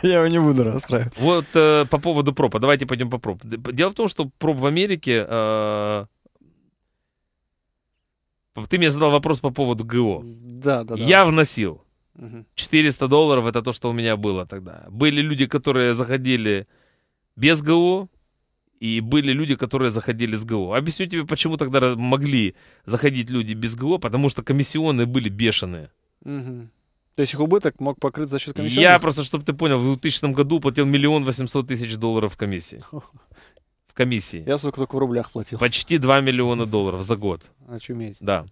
[laughs] Я его не буду расстраивать. Вот э, по поводу пропа, давайте пойдем по пропу. Дело в том, что проб в Америке... Э, ты мне задал вопрос по поводу ГО. Да, да, да. Я вносил. 400 долларов это то, что у меня было тогда. Были люди, которые заходили без ГО, и были люди, которые заходили с ГО. Объясню тебе, почему тогда могли заходить люди без ГО, потому что комиссионные были бешеные. Угу. То есть их убыток мог покрыть за счет комиссии. Я просто, чтобы ты понял, в 2000 году платил миллион восемьсот тысяч долларов в комиссии. В комиссии. Я, сука, только в рублях платил. Почти 2 миллиона долларов за год. Очуметь. Да.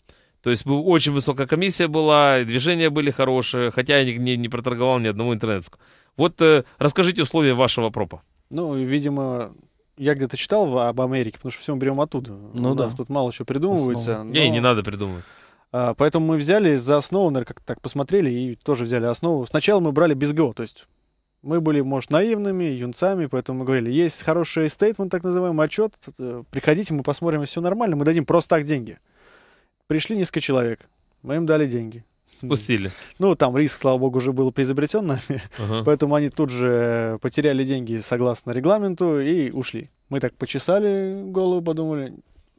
То есть был, очень высокая комиссия была, движения были хорошие, хотя я не, не, не проторговал ни одного интернетского. Вот э, расскажите условия вашего пропа. Ну, видимо, я где-то читал об Америке, потому что все мы берем оттуда. Ну У да. нас тут мало чего придумывается. Но... Не, не надо придумывать. А, поэтому мы взяли за основу, наверное, как-то так посмотрели и тоже взяли основу. Сначала мы брали без ГО, то есть мы были, может, наивными, юнцами, поэтому мы говорили, есть хороший стейтмент, так называемый, отчет, э, приходите, мы посмотрим, все нормально, мы дадим просто так деньги. Пришли несколько человек, мы им дали деньги. Спустили. Ну, там риск, слава богу, уже был приобретен нами, ага. поэтому они тут же потеряли деньги согласно регламенту и ушли. Мы так почесали голову, подумали,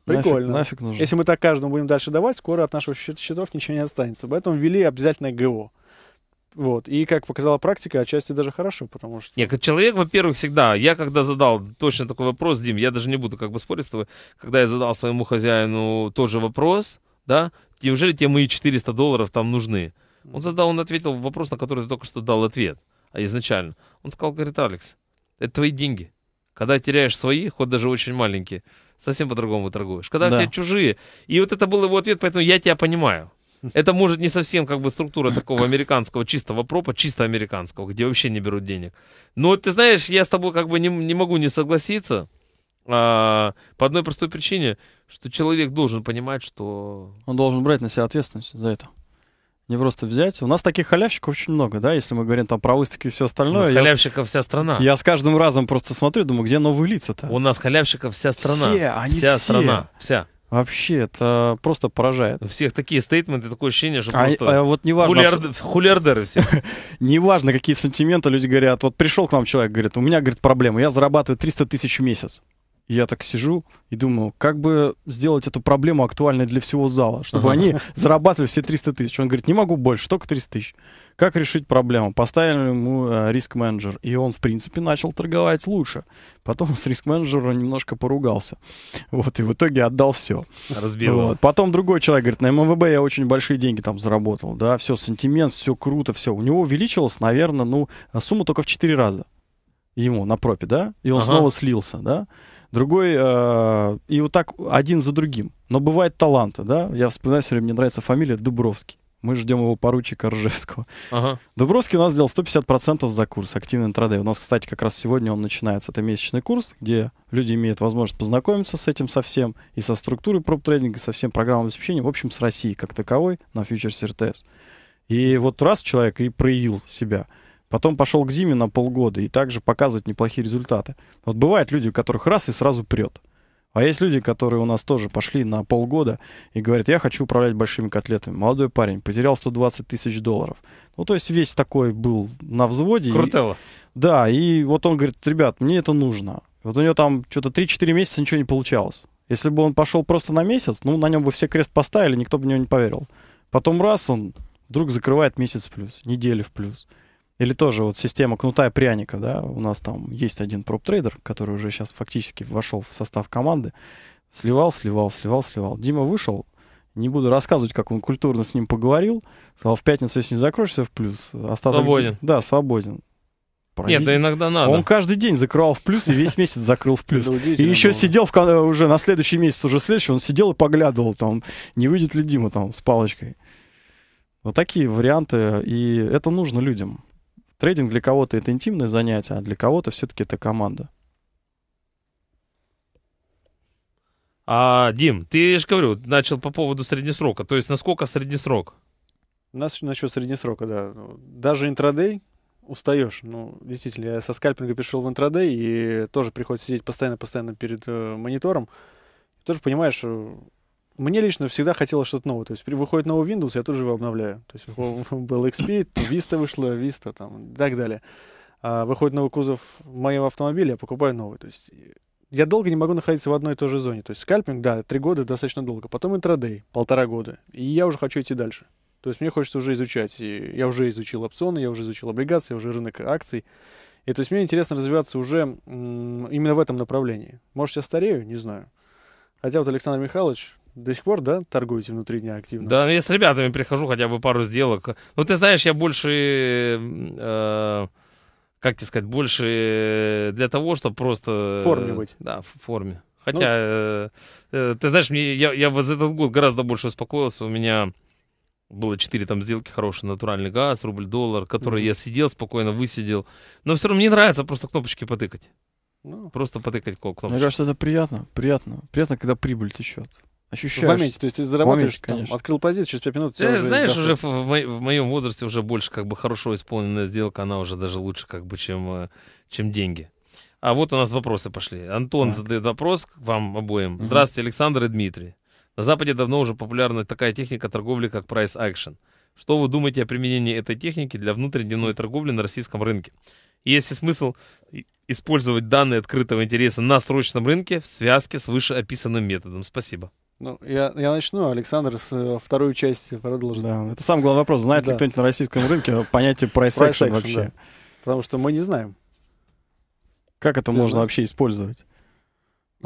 Прикольно. Нафиг, нафиг нужно. Если мы так каждому будем дальше давать, скоро от наших счетов ничего не останется. Поэтому ввели обязательное ГО. Вот. И, как показала практика, отчасти даже хорошо, потому что... Нет, человек, во-первых, всегда... Я когда задал точно такой вопрос, Дим, я даже не буду как бы спорить с тобой, когда я задал своему хозяину тоже вопрос, да? Неужели тебе мои 400 долларов там нужны? Он задал, он ответил вопрос, на который ты только что дал ответ а изначально. Он сказал, говорит, Алекс, это твои деньги. Когда теряешь свои, хоть даже очень маленькие, совсем по-другому торгуешь. Когда да. у тебя чужие. И вот это был его ответ, поэтому я тебя понимаю. [laughs] Это может не совсем как бы структура такого американского чистого пропа, чисто американского, где вообще не берут денег. Но ты знаешь, я с тобой как бы не, не могу не согласиться. А, по одной простой причине, что человек должен понимать, что... Он должен брать на себя ответственность за это. Не просто взять. У нас таких халявщиков очень много, да, если мы говорим там про выставки и все остальное. У нас халявщиков с... вся страна. Я с каждым разом просто смотрю, думаю, где новые лица-то? У нас халявщиков вся страна. Все, они вся все. страна, вся. Вообще, это просто поражает. У всех такие стейтменты, такое ощущение, что а, просто а, вот неважно, хулиард... абс... хулиардеры все. [laughs] неважно, какие сантименты люди говорят. Вот пришел к нам человек, говорит, у меня, говорит, проблема, я зарабатываю 300 тысяч в месяц я так сижу и думаю, как бы сделать эту проблему актуальной для всего зала, чтобы они зарабатывали все 300 тысяч. Он говорит, не могу больше, только 300 тысяч. Как решить проблему? Поставили ему э, риск-менеджер, и он, в принципе, начал торговать лучше. Потом с риск-менеджером немножко поругался. Вот, и в итоге отдал все. Разбил. Вот. Потом другой человек говорит, на МВБ я очень большие деньги там заработал, да, все, сантимент, все круто, все. У него увеличилось, наверное, ну, сумма только в 4 раза ему на пропе, да, и он ага. снова слился, да другой, э, и вот так один за другим. Но бывает таланты, да? Я вспоминаю все время, мне нравится фамилия Дубровский. Мы ждем его поручика Ржевского. Ага. Дубровский у нас сделал 150% за курс активный интрадей. У нас, кстати, как раз сегодня он начинается. Это месячный курс, где люди имеют возможность познакомиться с этим совсем, и со структурой проб-трейдинга, со всем программным обеспечением, в общем, с Россией как таковой на фьючерс РТС. И вот раз человек и проявил себя – Потом пошел к Диме на полгода и также показывать неплохие результаты. Вот бывают люди, у которых раз и сразу прет. А есть люди, которые у нас тоже пошли на полгода и говорят, я хочу управлять большими котлетами. Молодой парень потерял 120 тысяч долларов. Ну, то есть весь такой был на взводе. Крутелло. И, да, и вот он говорит, ребят, мне это нужно. Вот у него там что-то 3-4 месяца ничего не получалось. Если бы он пошел просто на месяц, ну, на нем бы все крест поставили, никто бы в него не поверил. Потом раз он вдруг закрывает месяц в плюс, недели в плюс. Или тоже вот система кнута и пряника, да, у нас там есть один проп-трейдер, который уже сейчас фактически вошел в состав команды, сливал, сливал, сливал, сливал. Дима вышел, не буду рассказывать, как он культурно с ним поговорил, сказал, в пятницу, если не закроешься, в плюс. Остаток свободен. День, да, свободен. Поразить. Нет, да иногда надо. Он каждый день закрывал в плюс и весь месяц закрыл в [laughs] плюс. И еще было. сидел в, э, уже на следующий месяц, уже следующий, он сидел и поглядывал, там, не выйдет ли Дима там с палочкой. Вот такие варианты, и это нужно людям. Трейдинг для кого-то это интимное занятие, а для кого-то все-таки это команда. А, Дим, ты же говорю, начал по поводу среднесрока. То есть насколько среднесрок? Нас насчет среднесрока, да. Ну, даже интрадей устаешь. Ну, действительно, я со скальпинга перешел в интрадей и тоже приходится сидеть постоянно-постоянно перед э, монитором. Тоже понимаешь, э, мне лично всегда хотелось что-то новое. То есть выходит новый Windows, я тоже его обновляю. То есть [laughs] был XP, Vista вышла, Vista там и так далее. А выходит новый кузов моего автомобиля, я покупаю новый. То есть э, я долго не могу находиться в одной и той же зоне. То есть скальпинг, да, три года достаточно долго. Потом интрадей, полтора года. И я уже хочу идти дальше. То есть мне хочется уже изучать. И я уже изучил опционы, я уже изучил облигации, я уже рынок акций. И то есть мне интересно развиваться уже именно в этом направлении. Может, я старею, не знаю. Хотя вот Александр Михайлович, до сих пор, да, торгуете внутри дня активно? Да, я с ребятами прихожу, хотя бы пару сделок. Ну, ты знаешь, я больше... Э, как тебе сказать, больше для того, чтобы просто... В форме быть. Да, в форме. Ну, хотя, ну... э, ты знаешь, мне, я, я вот за этот год гораздо больше успокоился. У меня было 4 там сделки хорошие, натуральный газ, рубль-доллар, который угу. я сидел спокойно, высидел. Но все равно мне нравится просто кнопочки потыкать. Ну, просто потыкать кнопку. Мне кажется, это приятно, приятно. Приятно, когда прибыль течет ощущаешь. В моменте, то есть ты зарабатываешь, моменте, конечно. Там, открыл позицию, через 5 минут... Ты, э, уже знаешь, уже в, в, в моем возрасте уже больше как бы хорошо исполненная сделка, она уже даже лучше как бы, чем, э, чем деньги. А вот у нас вопросы пошли. Антон так. задает вопрос вам обоим. Угу. Здравствуйте, Александр и Дмитрий. На Западе давно уже популярна такая техника торговли, как price action. Что вы думаете о применении этой техники для внутридневной торговли на российском рынке? Есть ли смысл использовать данные открытого интереса на срочном рынке в связке с вышеописанным методом? Спасибо. Ну, я, я начну, а Александр с э, вторую часть продолжит. Да, это самый главный вопрос. Знает да. ли кто-нибудь на российском рынке [laughs] понятие price, price action, action вообще? Да. Потому что мы не знаем. Как это Ты можно знаешь? вообще использовать?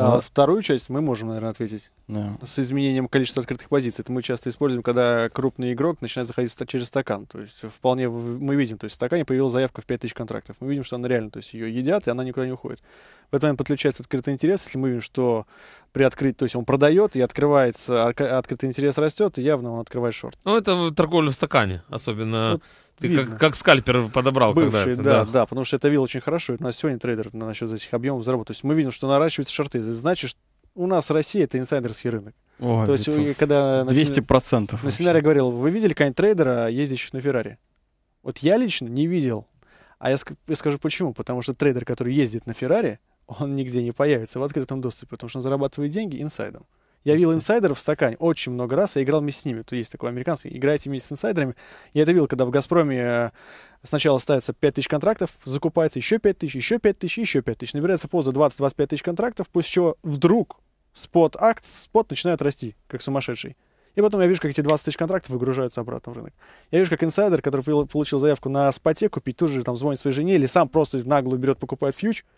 А вот. Ну. вторую часть мы можем, наверное, ответить. Да. С изменением количества открытых позиций. Это мы часто используем, когда крупный игрок начинает заходить через стакан. То есть вполне мы видим, то есть в стакане появилась заявка в 5000 контрактов. Мы видим, что она реально, то есть ее едят, и она никуда не уходит. В этом момент подключается открытый интерес. Если мы видим, что при открытии, то есть он продает и открывается, открытый интерес растет, и явно он открывает шорт. Ну, это торговля в стакане, особенно... Вот ты видно. как, как скальпер подобрал Бывший, когда да, да, да, потому что это видел очень хорошо. Это у нас сегодня трейдер насчет этих объемов заработал. То есть мы видим, что наращиваются шорты. Это значит, у нас Россия это инсайдерский рынок. О, То есть, когда... 200%. процентов. На сценарий говорил, вы видели какая-нибудь трейдера, ездящих на Феррари? Вот я лично не видел. А я, ск- я скажу почему. Потому что трейдер, который ездит на Феррари, он нигде не появится в открытом доступе, потому что он зарабатывает деньги инсайдом. Я видел инсайдеров в стакане очень много раз, я играл вместе с ними. То есть такой американский, играете вместе с инсайдерами. Я это видел, когда в «Газпроме» э, сначала ставится 5 тысяч контрактов, закупается еще 5 тысяч, еще 5 тысяч, еще 5 тысяч. Набирается поза 20-25 тысяч контрактов, после чего вдруг спот-акт, спот начинает расти, как сумасшедший. И потом я вижу, как эти 20 тысяч контрактов выгружаются обратно в рынок. Я вижу, как инсайдер, который получил заявку на споте купить, тут же там звонит своей жене или сам просто наглую берет, покупает фьюч –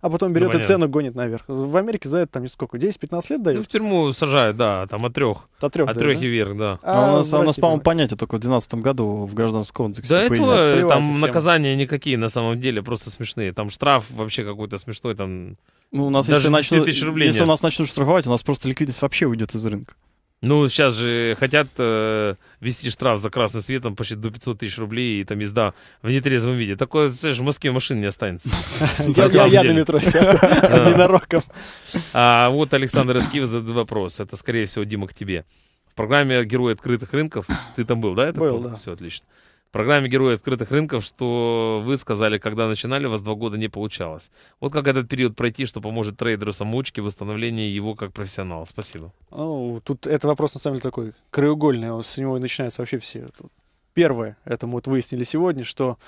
а потом берет ну, и цену гонит наверх. В Америке за это там сколько, 10-15 лет дают? Ну, в тюрьму сажают, да, там от трех. От трех, от трех да? и вверх, да. А, а у нас, а у нас по-моему, понятие только в 2012 году в гражданском кодексе Да появилось. этого, там всем. наказания никакие на самом деле, просто смешные. Там штраф вообще какой-то смешной, там... Ну, у нас, Даже если, начнут, если у нас начнут штрафовать, у нас просто ликвидность вообще уйдет из рынка. Ну, сейчас же хотят э, вести штраф за красный свет, там почти до 500 тысяч рублей, и там езда в нетрезвом виде. Такое, знаешь, в Москве машин не останется. [laughs] Я на метро сяду, [laughs] [laughs] а ненароком. А вот Александр Эскив задает вопрос. Это, скорее всего, Дима, к тебе. В программе «Герои открытых рынков» ты там был, да? Был, да. Все, отлично программе «Герои открытых рынков», что вы сказали, когда начинали, у вас два года не получалось. Вот как этот период пройти, что поможет трейдеру самоучке в восстановлении его как профессионала? Спасибо. Ну, тут это вопрос, на самом деле, такой краеугольный. С него и начинаются вообще все. Первое, это мы вот выяснили сегодня, что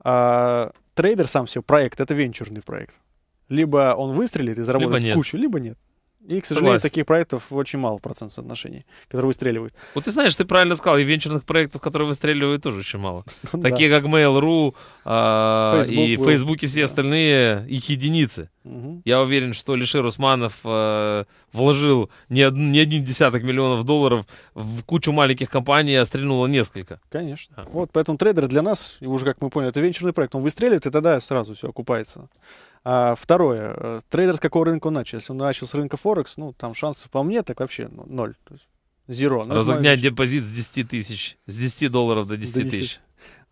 а, трейдер сам все проект, это венчурный проект. Либо он выстрелит и заработает либо нет. кучу, либо нет. И, к сожалению, Согласен. таких проектов очень мало в процентном соотношении, которые выстреливают. Вот ты знаешь, ты правильно сказал, и венчурных проектов, которые выстреливают, тоже очень мало. [laughs] Такие как Mail.ru а, и Facebook и все остальные, их единицы. Я уверен, что Лишир Усманов э, вложил не один десяток миллионов долларов в кучу маленьких компаний, а стрельнуло несколько. Конечно. А. Вот поэтому трейдер для нас, уже как мы поняли, это венчурный проект. Он выстреливает, и тогда сразу все окупается. А, второе. Э, трейдер с какого рынка он начал? Если он начал с рынка Форекс, ну, там шансов по мне так вообще ну, ноль. То есть зеро. Ну, Разогнать знаешь, депозит с 10 тысяч, с 10 долларов до 10 тысяч.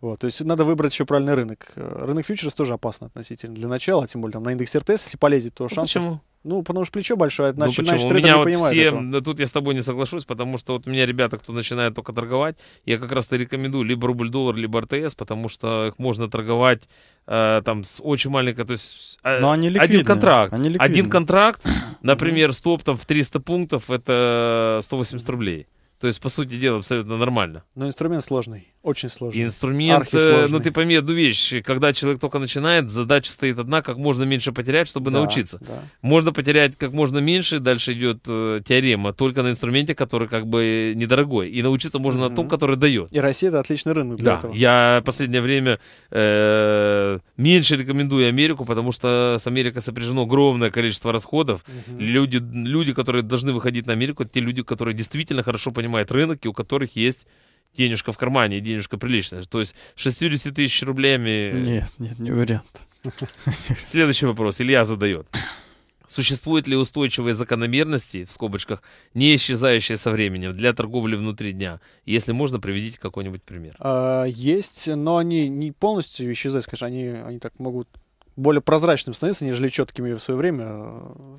Вот, то есть надо выбрать еще правильный рынок. Э, рынок фьючерс тоже опасно относительно для начала, а тем более там на индекс РТС, если полезет, то ну, шансов... Почему? Ну, потому что плечо большое, это ну, значит, ну, почему? значит, у меня вот понимает все, этого. тут я с тобой не соглашусь, потому что вот у меня ребята, кто начинает только торговать, я как раз-то рекомендую либо рубль-доллар, либо РТС, потому что их можно торговать э, там с очень маленькой, то есть э, они один контракт, они один контракт, например, стоп там в 300 пунктов, это 180 рублей. То есть, по сути дела, абсолютно нормально. Но инструмент сложный. Очень сложно. Инструмент, э, ну ты пойми одну вещь, когда человек только начинает, задача стоит одна, как можно меньше потерять, чтобы да, научиться. Да. Можно потерять как можно меньше, дальше идет э, теорема, только на инструменте, который как бы недорогой. И научиться можно угу. на том, который дает. И Россия это отличный рынок для да. этого. Я в последнее время э, меньше рекомендую Америку, потому что с Америкой сопряжено огромное количество расходов. Угу. Люди, люди, которые должны выходить на Америку, это те люди, которые действительно хорошо понимают рынок и у которых есть денежка в кармане и денежка приличная. То есть 60 тысяч рублями... Нет, нет, не вариант. [laughs] Следующий вопрос Илья задает. Существуют ли устойчивые закономерности, в скобочках, не исчезающие со временем для торговли внутри дня? Если можно, приведите какой-нибудь пример. А, есть, но они не полностью исчезают, скажем, они, они так могут более прозрачным становится, нежели четкими в свое время.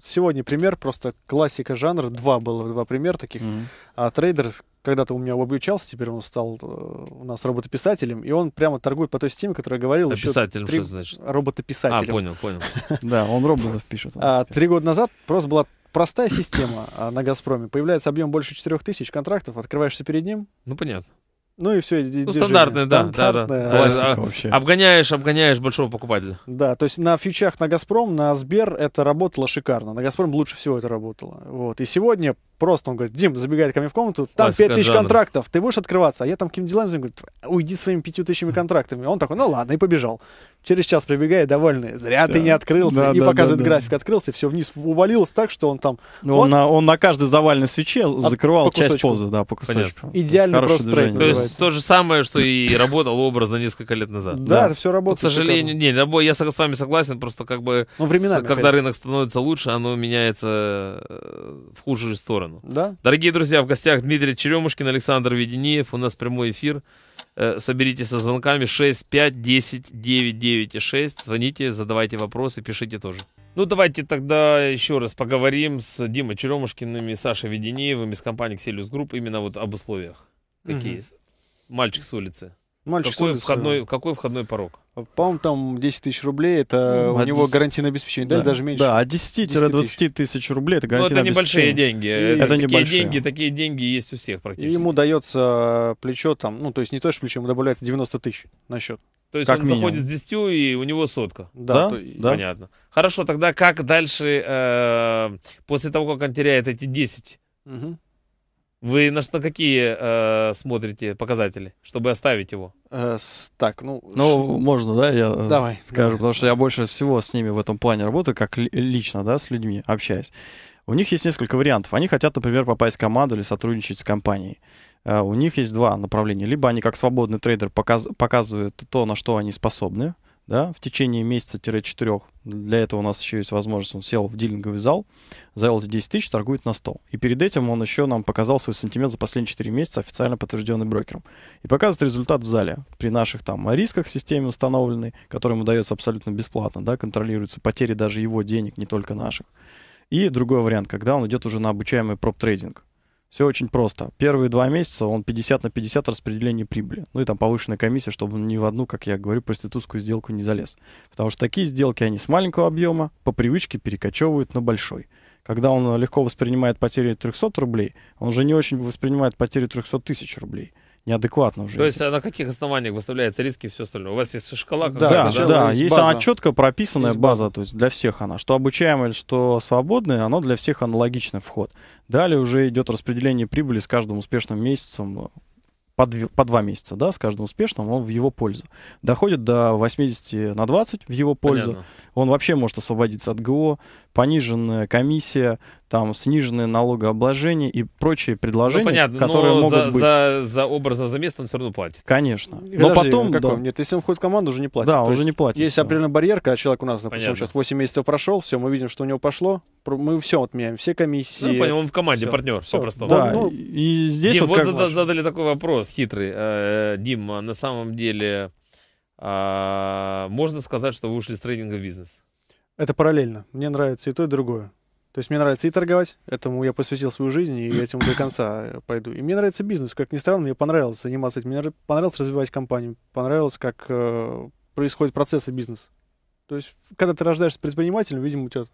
Сегодня пример, просто классика жанра. Два было, два примера таких. Mm-hmm. А трейдер когда-то у меня обучался, теперь он стал э, у нас роботописателем, и он прямо торгует по той системе, которая говорил. А писателем три... что значит? Роботописателем. А, понял, понял. [laughs] Да, он роботов пишет. А, три года назад просто была простая система а, на «Газпроме». Появляется объем больше 4000 контрактов, открываешься перед ним. Ну, понятно. Ну и все. Ну, стандартная, да, да, да. Классика вообще. Обгоняешь, обгоняешь большого покупателя. Да, то есть на фьючах на Газпром, на Сбер это работало шикарно. На Газпром лучше всего это работало. Вот. И сегодня Просто он говорит, Дим, забегает ко мне в комнату, там Классика 5 тысяч жанра. контрактов, ты будешь открываться? А я там каким делам говорит, уйди своими 5 тысячами контрактами. Он такой, ну ладно, и побежал. Через час прибегает, довольный, зря все. ты не открылся. Да, и да, показывает да, да. график, открылся, все вниз увалилось так, что он там... Ну, он, он, на, он на каждой завальной свече от, закрывал часть позы, да, по кусочку. Понятно. Идеально есть, просто трейд То есть то же самое, что и работал образно несколько лет назад. Да, да. это все работает. Но, к сожалению, не, я с вами согласен, просто как бы... Ну, временами. Когда рынок становится лучше, оно меняется э, в худшую сторону сторону. Да. Дорогие друзья, в гостях Дмитрий Черемушкин, Александр Веденеев. У нас прямой эфир. Э, соберитесь со звонками 6 5 10 9 9 и 6. Звоните, задавайте вопросы, пишите тоже. Ну, давайте тогда еще раз поговорим с Димой Черемушкиным и Сашей Веденеевым из компании Xelius Group именно вот об условиях. Какие угу. Мальчик с улицы. Мальчик какой, входной, э, какой входной порог? По-моему, там 10 тысяч рублей, это ну, у а него 10... гарантийное обеспечение, да, да, даже меньше. Да, от а 10-20 тысяч рублей это ну, гарантийное ну, это небольшие деньги. И... Это такие небольшие. деньги, такие деньги есть у всех практически. И ему дается плечо там, ну, то есть не то, что плечо, ему добавляется 90 тысяч на счет. То есть как он минимум. заходит с 10 и у него сотка. Да, да? То... да. понятно. Хорошо, тогда как дальше, э, после того, как он теряет эти 10, угу. Вы на что какие э, смотрите показатели, чтобы оставить его? Э, с, так, ну... Ну, ш... можно, да, я э, давай, скажу, давай. потому что я больше всего с ними в этом плане работаю, как лично, да, с людьми общаюсь. У них есть несколько вариантов. Они хотят, например, попасть в команду или сотрудничать с компанией. Uh, у них есть два направления. Либо они как свободный трейдер показ показывают то, на что они способны, да, в течение месяца-четырех. Для этого у нас еще есть возможность, он сел в дилинговый зал, завел эти 10 тысяч, торгует на стол. И перед этим он еще нам показал свой сантимент за последние 4 месяца, официально подтвержденный брокером. И показывает результат в зале. При наших там рисках системе установленной, которая ему дается абсолютно бесплатно, да, контролируются потери даже его денег, не только наших. И другой вариант, когда он идет уже на обучаемый проп-трейдинг. Все очень просто. Первые два месяца он 50 на 50 распределение прибыли. Ну и там повышенная комиссия, чтобы он ни в одну, как я говорю, проститутскую сделку не залез. Потому что такие сделки, они с маленького объема по привычке перекочевывают на большой. Когда он легко воспринимает потери 300 рублей, он же не очень воспринимает потери 300 тысяч рублей неадекватно уже. То есть а на каких основаниях выставляются риски и все остальное? У вас есть шкала? Да, да, да, да, ну, есть, есть база. она четко прописанная есть база, база, то есть для всех она. Что обучаемое, что свободное, оно для всех аналогичный вход. Далее уже идет распределение прибыли с каждым успешным месяцем э, по, дв- по два месяца, да, с каждым успешным, он в его пользу. Доходит до 80 на 20 в его пользу. Понятно. Он вообще может освободиться от ГО, пониженная комиссия, там сниженное налогообложение и прочие предложения, ну, понятно, которые но могут за, быть. За, за образ, за место он все равно платит. Конечно. И, но подожди, потом... Каком? Да. Нет, если он входит в команду, уже не платит. Да, То уже не платит. Есть все. определенный барьер, когда человек у нас, допустим, понятно. сейчас 8 месяцев прошел, все, мы видим, что у него пошло, мы все отменяем, все комиссии. Ну, понял, он в команде, все. партнер, все просто. Да, ну, ну, и здесь Дим, вот, вот зада- задали такой вопрос хитрый. Э, Дим, а на самом деле, а, можно сказать, что вы ушли с тренинга в бизнес? Это параллельно. Мне нравится и то, и другое. То есть мне нравится и торговать, этому я посвятил свою жизнь, и этим до конца пойду. И мне нравится бизнес, как ни странно, мне понравилось заниматься этим, мне понравилось развивать компанию, понравилось, как э, происходят процессы бизнес. То есть, когда ты рождаешься предпринимателем, видимо, у тебя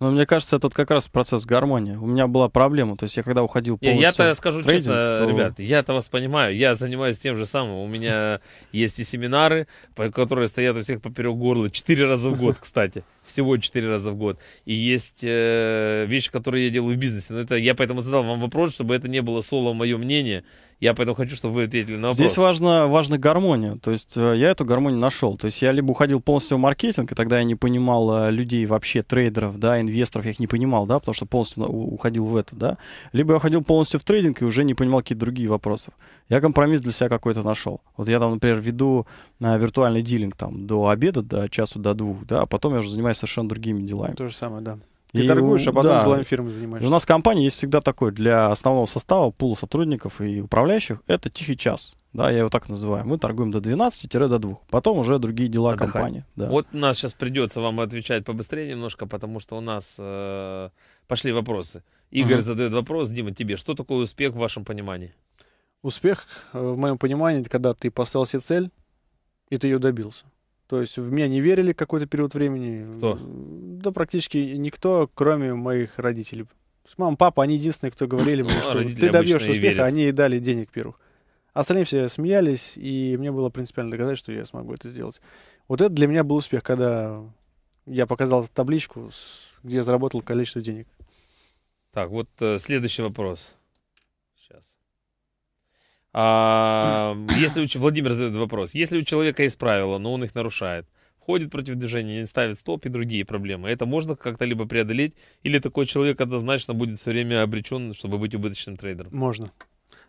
но мне кажется, этот как раз процесс гармонии. У меня была проблема, то есть я когда уходил полностью... Я-то скажу трейдинг, честно, то... ребят, я-то вас понимаю, я занимаюсь тем же самым. У меня [laughs] есть и семинары, которые стоят у всех поперек горла четыре раза в год, [laughs] кстати. Всего четыре раза в год. И есть э, вещи, которые я делаю в бизнесе. Но это я поэтому задал вам вопрос, чтобы это не было соло мое мнение. Я поэтому хочу, чтобы вы ответили на вопрос. Здесь важна, важна гармония. То есть э, я эту гармонию нашел. То есть я либо уходил полностью в маркетинг, и тогда я не понимал э, людей вообще, трейдеров, да, инвесторов, я их не понимал, да, потому что полностью уходил в это, да. Либо я уходил полностью в трейдинг и уже не понимал какие-то другие вопросы. Я компромисс для себя какой-то нашел. Вот я там, например, веду э, виртуальный дилинг там до обеда, до часу, до двух, да, а потом я уже занимаюсь совершенно другими делами. То же самое, да. Ты и, торгуешь, а потом да. делами фирмы занимаешься. у нас в компании есть всегда такой для основного состава, пула сотрудников и управляющих, это тихий час. Да, я его так называю. Мы торгуем до 12-2. До 2. Потом уже другие дела Отдыхай. компании. Да. Вот нас сейчас придется вам отвечать побыстрее немножко, потому что у нас э, пошли вопросы. Игорь угу. задает вопрос. Дима, тебе что такое успех в вашем понимании? Успех, э, в моем понимании, это когда ты поставил себе цель, и ты ее добился. То есть в меня не верили какой-то период времени. Кто? Да практически никто, кроме моих родителей. С мамой, мама, папа, они единственные, кто говорили [laughs] мне, что ты добьешься успеха, они и дали денег первых. Остальные все смеялись, и мне было принципиально доказать, что я смогу это сделать. Вот это для меня был успех, когда я показал табличку, где я заработал количество денег. Так, вот э, следующий вопрос. А, если у, Владимир задает вопрос. Если у человека есть правила, но он их нарушает, входит против движения, не ставит стоп и другие проблемы, это можно как-то либо преодолеть, или такой человек однозначно будет все время обречен, чтобы быть убыточным трейдером? Можно.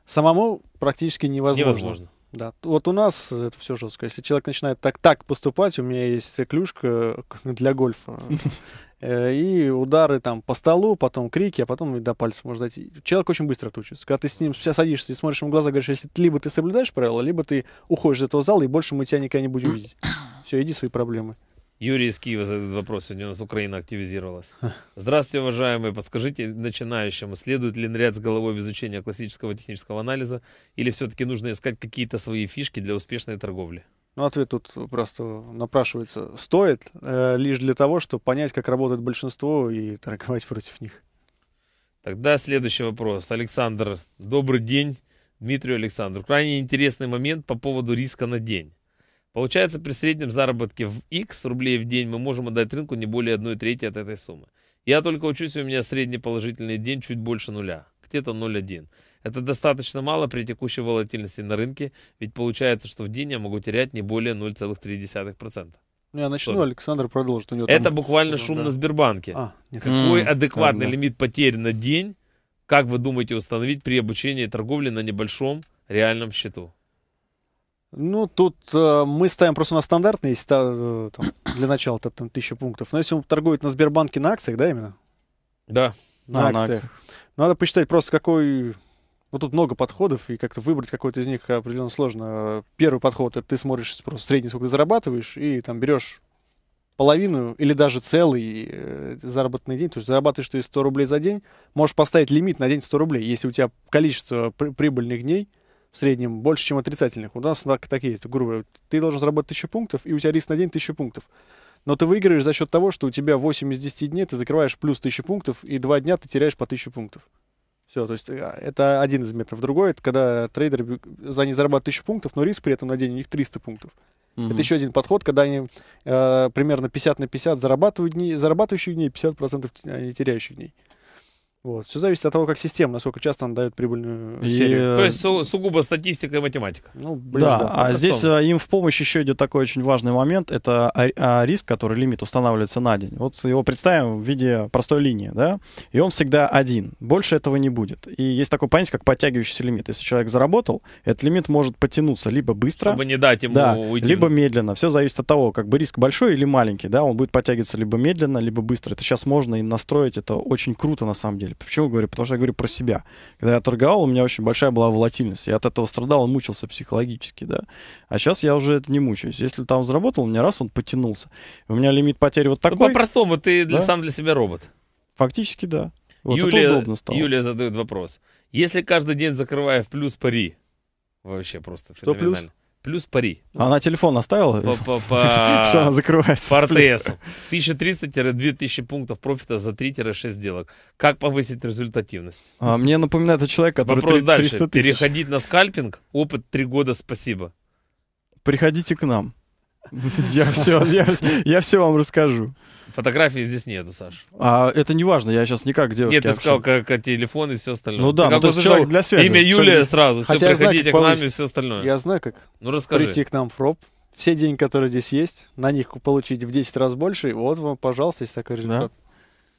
Самому практически невозможно. Невозможно. Да, вот у нас это все жестко. Если человек начинает так, так поступать, у меня есть клюшка [laughs] для гольфа. [laughs] Э, и удары там по столу, потом крики, а потом до пальцев можно дойти. Человек очень быстро отучится. Когда ты с ним вся садишься и смотришь ему в глаза, говоришь, если либо ты соблюдаешь правила, либо ты уходишь из этого зала, и больше мы тебя никогда не будем видеть. Все, иди свои проблемы. Юрий из Киева задает вопрос. Сегодня у нас Украина активизировалась. Здравствуйте, уважаемые. Подскажите начинающему, следует ли нырять с головой в изучение классического технического анализа или все-таки нужно искать какие-то свои фишки для успешной торговли? Ну, ответ тут просто напрашивается. Стоит э, лишь для того, чтобы понять, как работает большинство и торговать против них. Тогда следующий вопрос. Александр, добрый день. Дмитрий Александру. Крайне интересный момент по поводу риска на день. Получается, при среднем заработке в X рублей в день мы можем отдать рынку не более 1 трети от этой суммы. Я только учусь, у меня средний положительный день чуть больше нуля, где-то 0,1. Это достаточно мало при текущей волатильности на рынке, ведь получается, что в день я могу терять не более 0,3%. Ну, я начну, что? Александр продолжит. У него это там... буквально шум да. на Сбербанке. А, нет, Какой м адекватный ладно. лимит потерь на день, как вы думаете, установить при обучении торговли на небольшом реальном счету? Ну, тут э, мы ставим просто на стандартные, если э, там, для начала это там, 1000 пунктов. Но если он торгует на Сбербанке на акциях, да, именно? Да, на, да, акциях. на акциях. Надо посчитать просто, какой... Вот тут много подходов, и как-то выбрать какой-то из них определенно сложно. Первый подход — это ты смотришь просто средний, сколько ты зарабатываешь, и там берешь половину или даже целый э, заработанный день, то есть зарабатываешь ты 100 рублей за день, можешь поставить лимит на день 100 рублей. Если у тебя количество прибыльных дней — в среднем больше, чем отрицательных. У нас так, так есть, грубо говоря. Ты должен заработать 1000 пунктов, и у тебя риск на день 1000 пунктов. Но ты выигрываешь за счет того, что у тебя 8 из 10 дней ты закрываешь плюс 1000 пунктов, и 2 дня ты теряешь по 1000 пунктов. Все, то есть э, это один из методов. Другой, это когда трейдеры, за они зарабатывают 1000 пунктов, но риск при этом на день у них 300 пунктов. Угу. Это еще один подход, когда они э, примерно 50 на 50 зарабатывают дни, зарабатывающих дней, 50% они а, теряющих дней. Вот. Все зависит от того, как система, насколько часто она дает прибыльную и... серию. Э, То есть су- сугубо статистика и математика. Ну, блин, да, да, а здесь а, им в помощь еще идет такой очень важный момент. Это а, а, риск, который лимит устанавливается на день. Вот его представим в виде простой линии, да, и он всегда один. Больше этого не будет. И есть такое понятие, как подтягивающийся лимит. Если человек заработал, этот лимит может потянуться либо быстро, чтобы не дать ему да, уйти. либо медленно. Все зависит от того, как бы риск большой или маленький, да, он будет подтягиваться либо медленно, либо быстро. Это сейчас можно и настроить, это очень круто на самом деле Почему говорю? Потому что я говорю про себя. Когда я торговал, у меня очень большая была волатильность. Я от этого страдал, он мучился психологически, да. А сейчас я уже это не мучаюсь. Если там заработал, у меня раз он потянулся. У меня лимит потерь вот ну, такой. Ну, по-простому, ты да? сам для себя робот. Фактически, да. Вот Юлия, это удобно стало. Юлия задает вопрос. Если каждый день закрывая в плюс пари, вообще просто Что плюс? плюс пари. А она телефон оставила? По, по, по... [laughs] Что она закрывается? По РТС. 1300-2000 пунктов профита за 3-6 сделок. Как повысить результативность? А, мне напоминает этот человек, который Вопрос дальше. 300 тысяч. Переходить на скальпинг? Опыт 3 года, спасибо. Приходите к нам. [laughs] Я все, я, я все вам расскажу. Фотографии здесь нету, Саш. А это не важно, я сейчас никак девушке Нет, ты сказал, как, как телефон и все остальное. Ну да, ну, как то для связи. Имя Юлия сразу, Хотя все, приходите знаю, к нам и все остальное. Я знаю как. Ну расскажи. Прийти к нам в ФРОП, все деньги, которые здесь есть, на них получить в 10 раз больше, вот вам, пожалуйста, есть такой результат.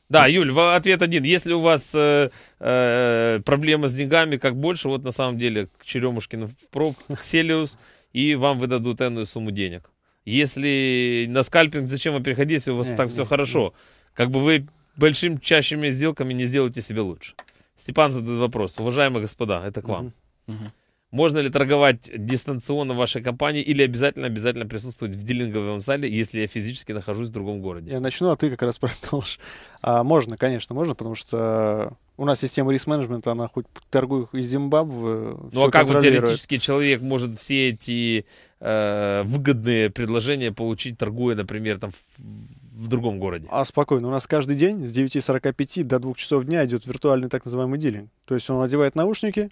Да? Да, Юль, ответ один. Если у вас э, э, проблемы с деньгами, как больше, вот на самом деле к Черемушкину в проб, к Селиус, и вам выдадут энную сумму денег. Если на скальпинг, зачем вы переходите, если у вас нет, так нет, все нет, хорошо? Нет. Как бы вы большими чащими сделками не сделаете себе лучше. Степан задает вопрос. Уважаемые господа, это к вам. Угу. Угу. Можно ли торговать дистанционно в вашей компании или обязательно-обязательно присутствовать в дилинговом зале, если я физически нахожусь в другом городе? Я начну, а ты как раз [laughs] продолжишь. А, можно, конечно, можно, потому что у нас система риск-менеджмента, она хоть торгует из Зимбабве. Ну а как вот теоретически человек может все эти э, выгодные предложения получить, торгуя, например, там в другом городе. А спокойно, у нас каждый день с 9.45 до 2 часов дня идет виртуальный так называемый дилинг. То есть он одевает наушники,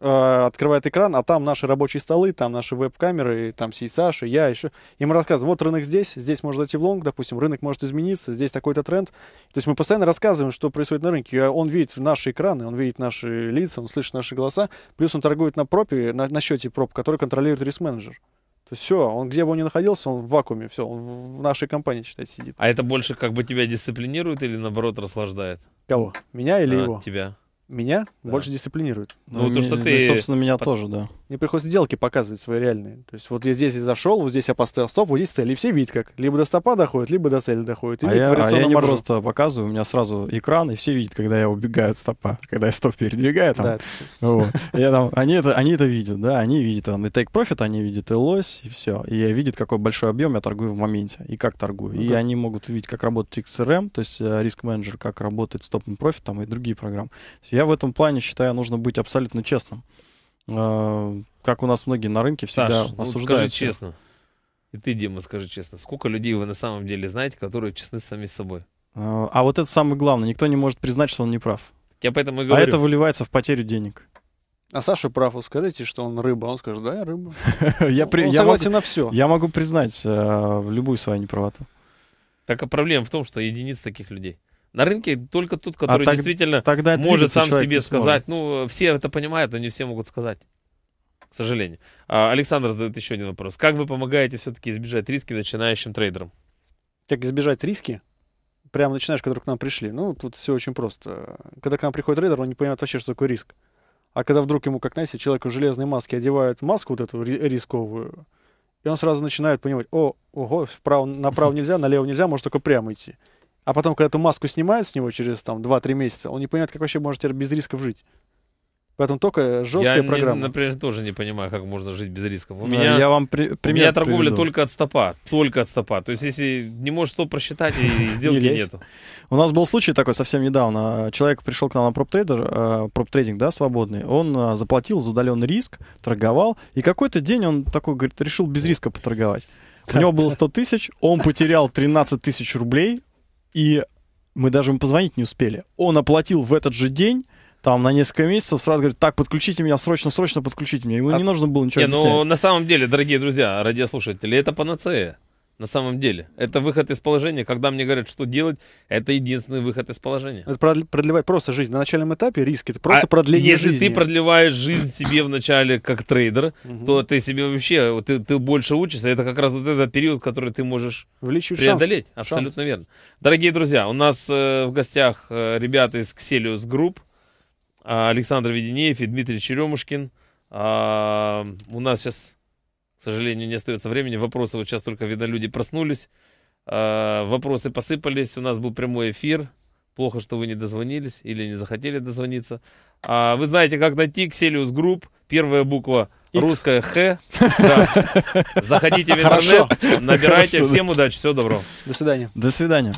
Э, открывает экран, а там наши рабочие столы, там наши веб-камеры, там сей Саша, я еще. И мы рассказываем, вот рынок здесь, здесь может зайти в лонг, допустим, рынок может измениться, здесь такой-то тренд. То есть мы постоянно рассказываем, что происходит на рынке. Он видит наши экраны, он видит наши лица, он слышит наши голоса, плюс он торгует на пропе, на, на счете проб, который контролирует риск-менеджер. То есть все, он где бы он ни находился, он в вакууме, все, он в нашей компании, считай, сидит. А это больше как бы тебя дисциплинирует или наоборот расслаждает? Кого? Меня или а, его? Тебя меня да. больше дисциплинирует. Ну, ну то, что ты... Собственно, меня По... тоже, да. Мне приходится сделки показывать свои реальные. То есть вот я здесь и зашел, вот здесь я поставил стоп, вот здесь цель. И все видят как. Либо до стопа доходит, либо до цели доходит. И а, я, а я не маржу. просто показываю, у меня сразу экран, и все видят, когда я убегаю от стопа. Когда я стоп передвигаю там. Да, вот. я там они, это, они это видят, да, они видят там и take profit, они видят и лось, и все. И я видят, какой большой объем я торгую в моменте, и как торгую. Ну, и да. они могут увидеть, как работает XRM, то есть э, риск менеджер, как работает стоп профит там и другие программы. я в этом плане считаю, нужно быть абсолютно честным. Э, как у нас многие на рынке всегда Саш, осуждают. Ну, скажи честно. И ты, Дима, скажи честно, сколько людей вы на самом деле знаете, которые честны сами с собой? Э, а вот это самое главное. Никто не может признать, что он не прав. Я поэтому и а говорю. А это выливается в потерю денег. А Саша прав, вот скажите, что он рыба. Он скажет, да, я рыба. [laughs] я при... он я согласен могу... на все. Я могу признать э, любую свою неправоту. Так а проблема в том, что единиц таких людей. На рынке только тот, а который а так, действительно тогда может сам себе сказать. Ну, все это понимают, но не все могут сказать. К сожалению. А, Александр задает еще один вопрос. Как вы помогаете все-таки избежать риски начинающим трейдерам? Как избежать риски? Прямо начинаешь, когда к нам пришли. Ну, тут все очень просто. Когда к нам приходит трейдер, он не понимает вообще, что такое риск. А когда вдруг ему, как знаете, человеку в железной маске одевают маску вот эту рисковую, и он сразу начинает понимать, о, ого, вправо, направо нельзя, налево нельзя, может только прямо идти. А потом, когда эту маску снимают с него через там 2-3 месяца, он не понимает, как вообще можете без рисков жить. Поэтому только жесткая я программа. Я, например, тоже не понимаю, как можно жить без рисков. У да, меня, я вам при, у меня торговля приведу. только от стопа. Только от стопа. То есть, если не можешь стоп просчитать, и [laughs] сделки нету. У нас был случай такой совсем недавно. Человек пришел к нам на проп-трейдер, проп-трейдинг, э, да, свободный. Он э, заплатил за удаленный риск, торговал. И какой-то день он такой, говорит, решил без риска поторговать. У него было 100 тысяч, он потерял 13 тысяч рублей, и мы даже ему позвонить не успели. Он оплатил в этот же день там на несколько месяцев сразу говорит, так, подключите меня, срочно, срочно подключите меня. Ему а... не нужно было ничего не, ну, объяснять. ну, на самом деле, дорогие друзья, радиослушатели, это панацея на самом деле. Это выход из положения. Когда мне говорят, что делать, это единственный выход из положения. Это продлевать просто жизнь. На начальном этапе риски. это просто а продление если жизни. Если ты продлеваешь жизнь себе в начале как трейдер, угу. то ты себе вообще, ты, ты больше учишься. Это как раз вот этот период, который ты можешь Увеличивать преодолеть. Шанс. Абсолютно шанс. верно. Дорогие друзья, у нас э, в гостях э, ребята из Xelius Group. Э, Александр Веденеев и Дмитрий Черемушкин. Э, у нас сейчас сожалению, не остается времени. Вопросы вот сейчас только, видно, люди проснулись. А, вопросы посыпались. У нас был прямой эфир. Плохо, что вы не дозвонились или не захотели дозвониться. А вы знаете, как найти Xelius Group. Первая буква X. русская Х. [laughs] Да. Заходите в интернет, набирайте. Хорошо. Всем удачи, всего доброго. До свидания. До свидания.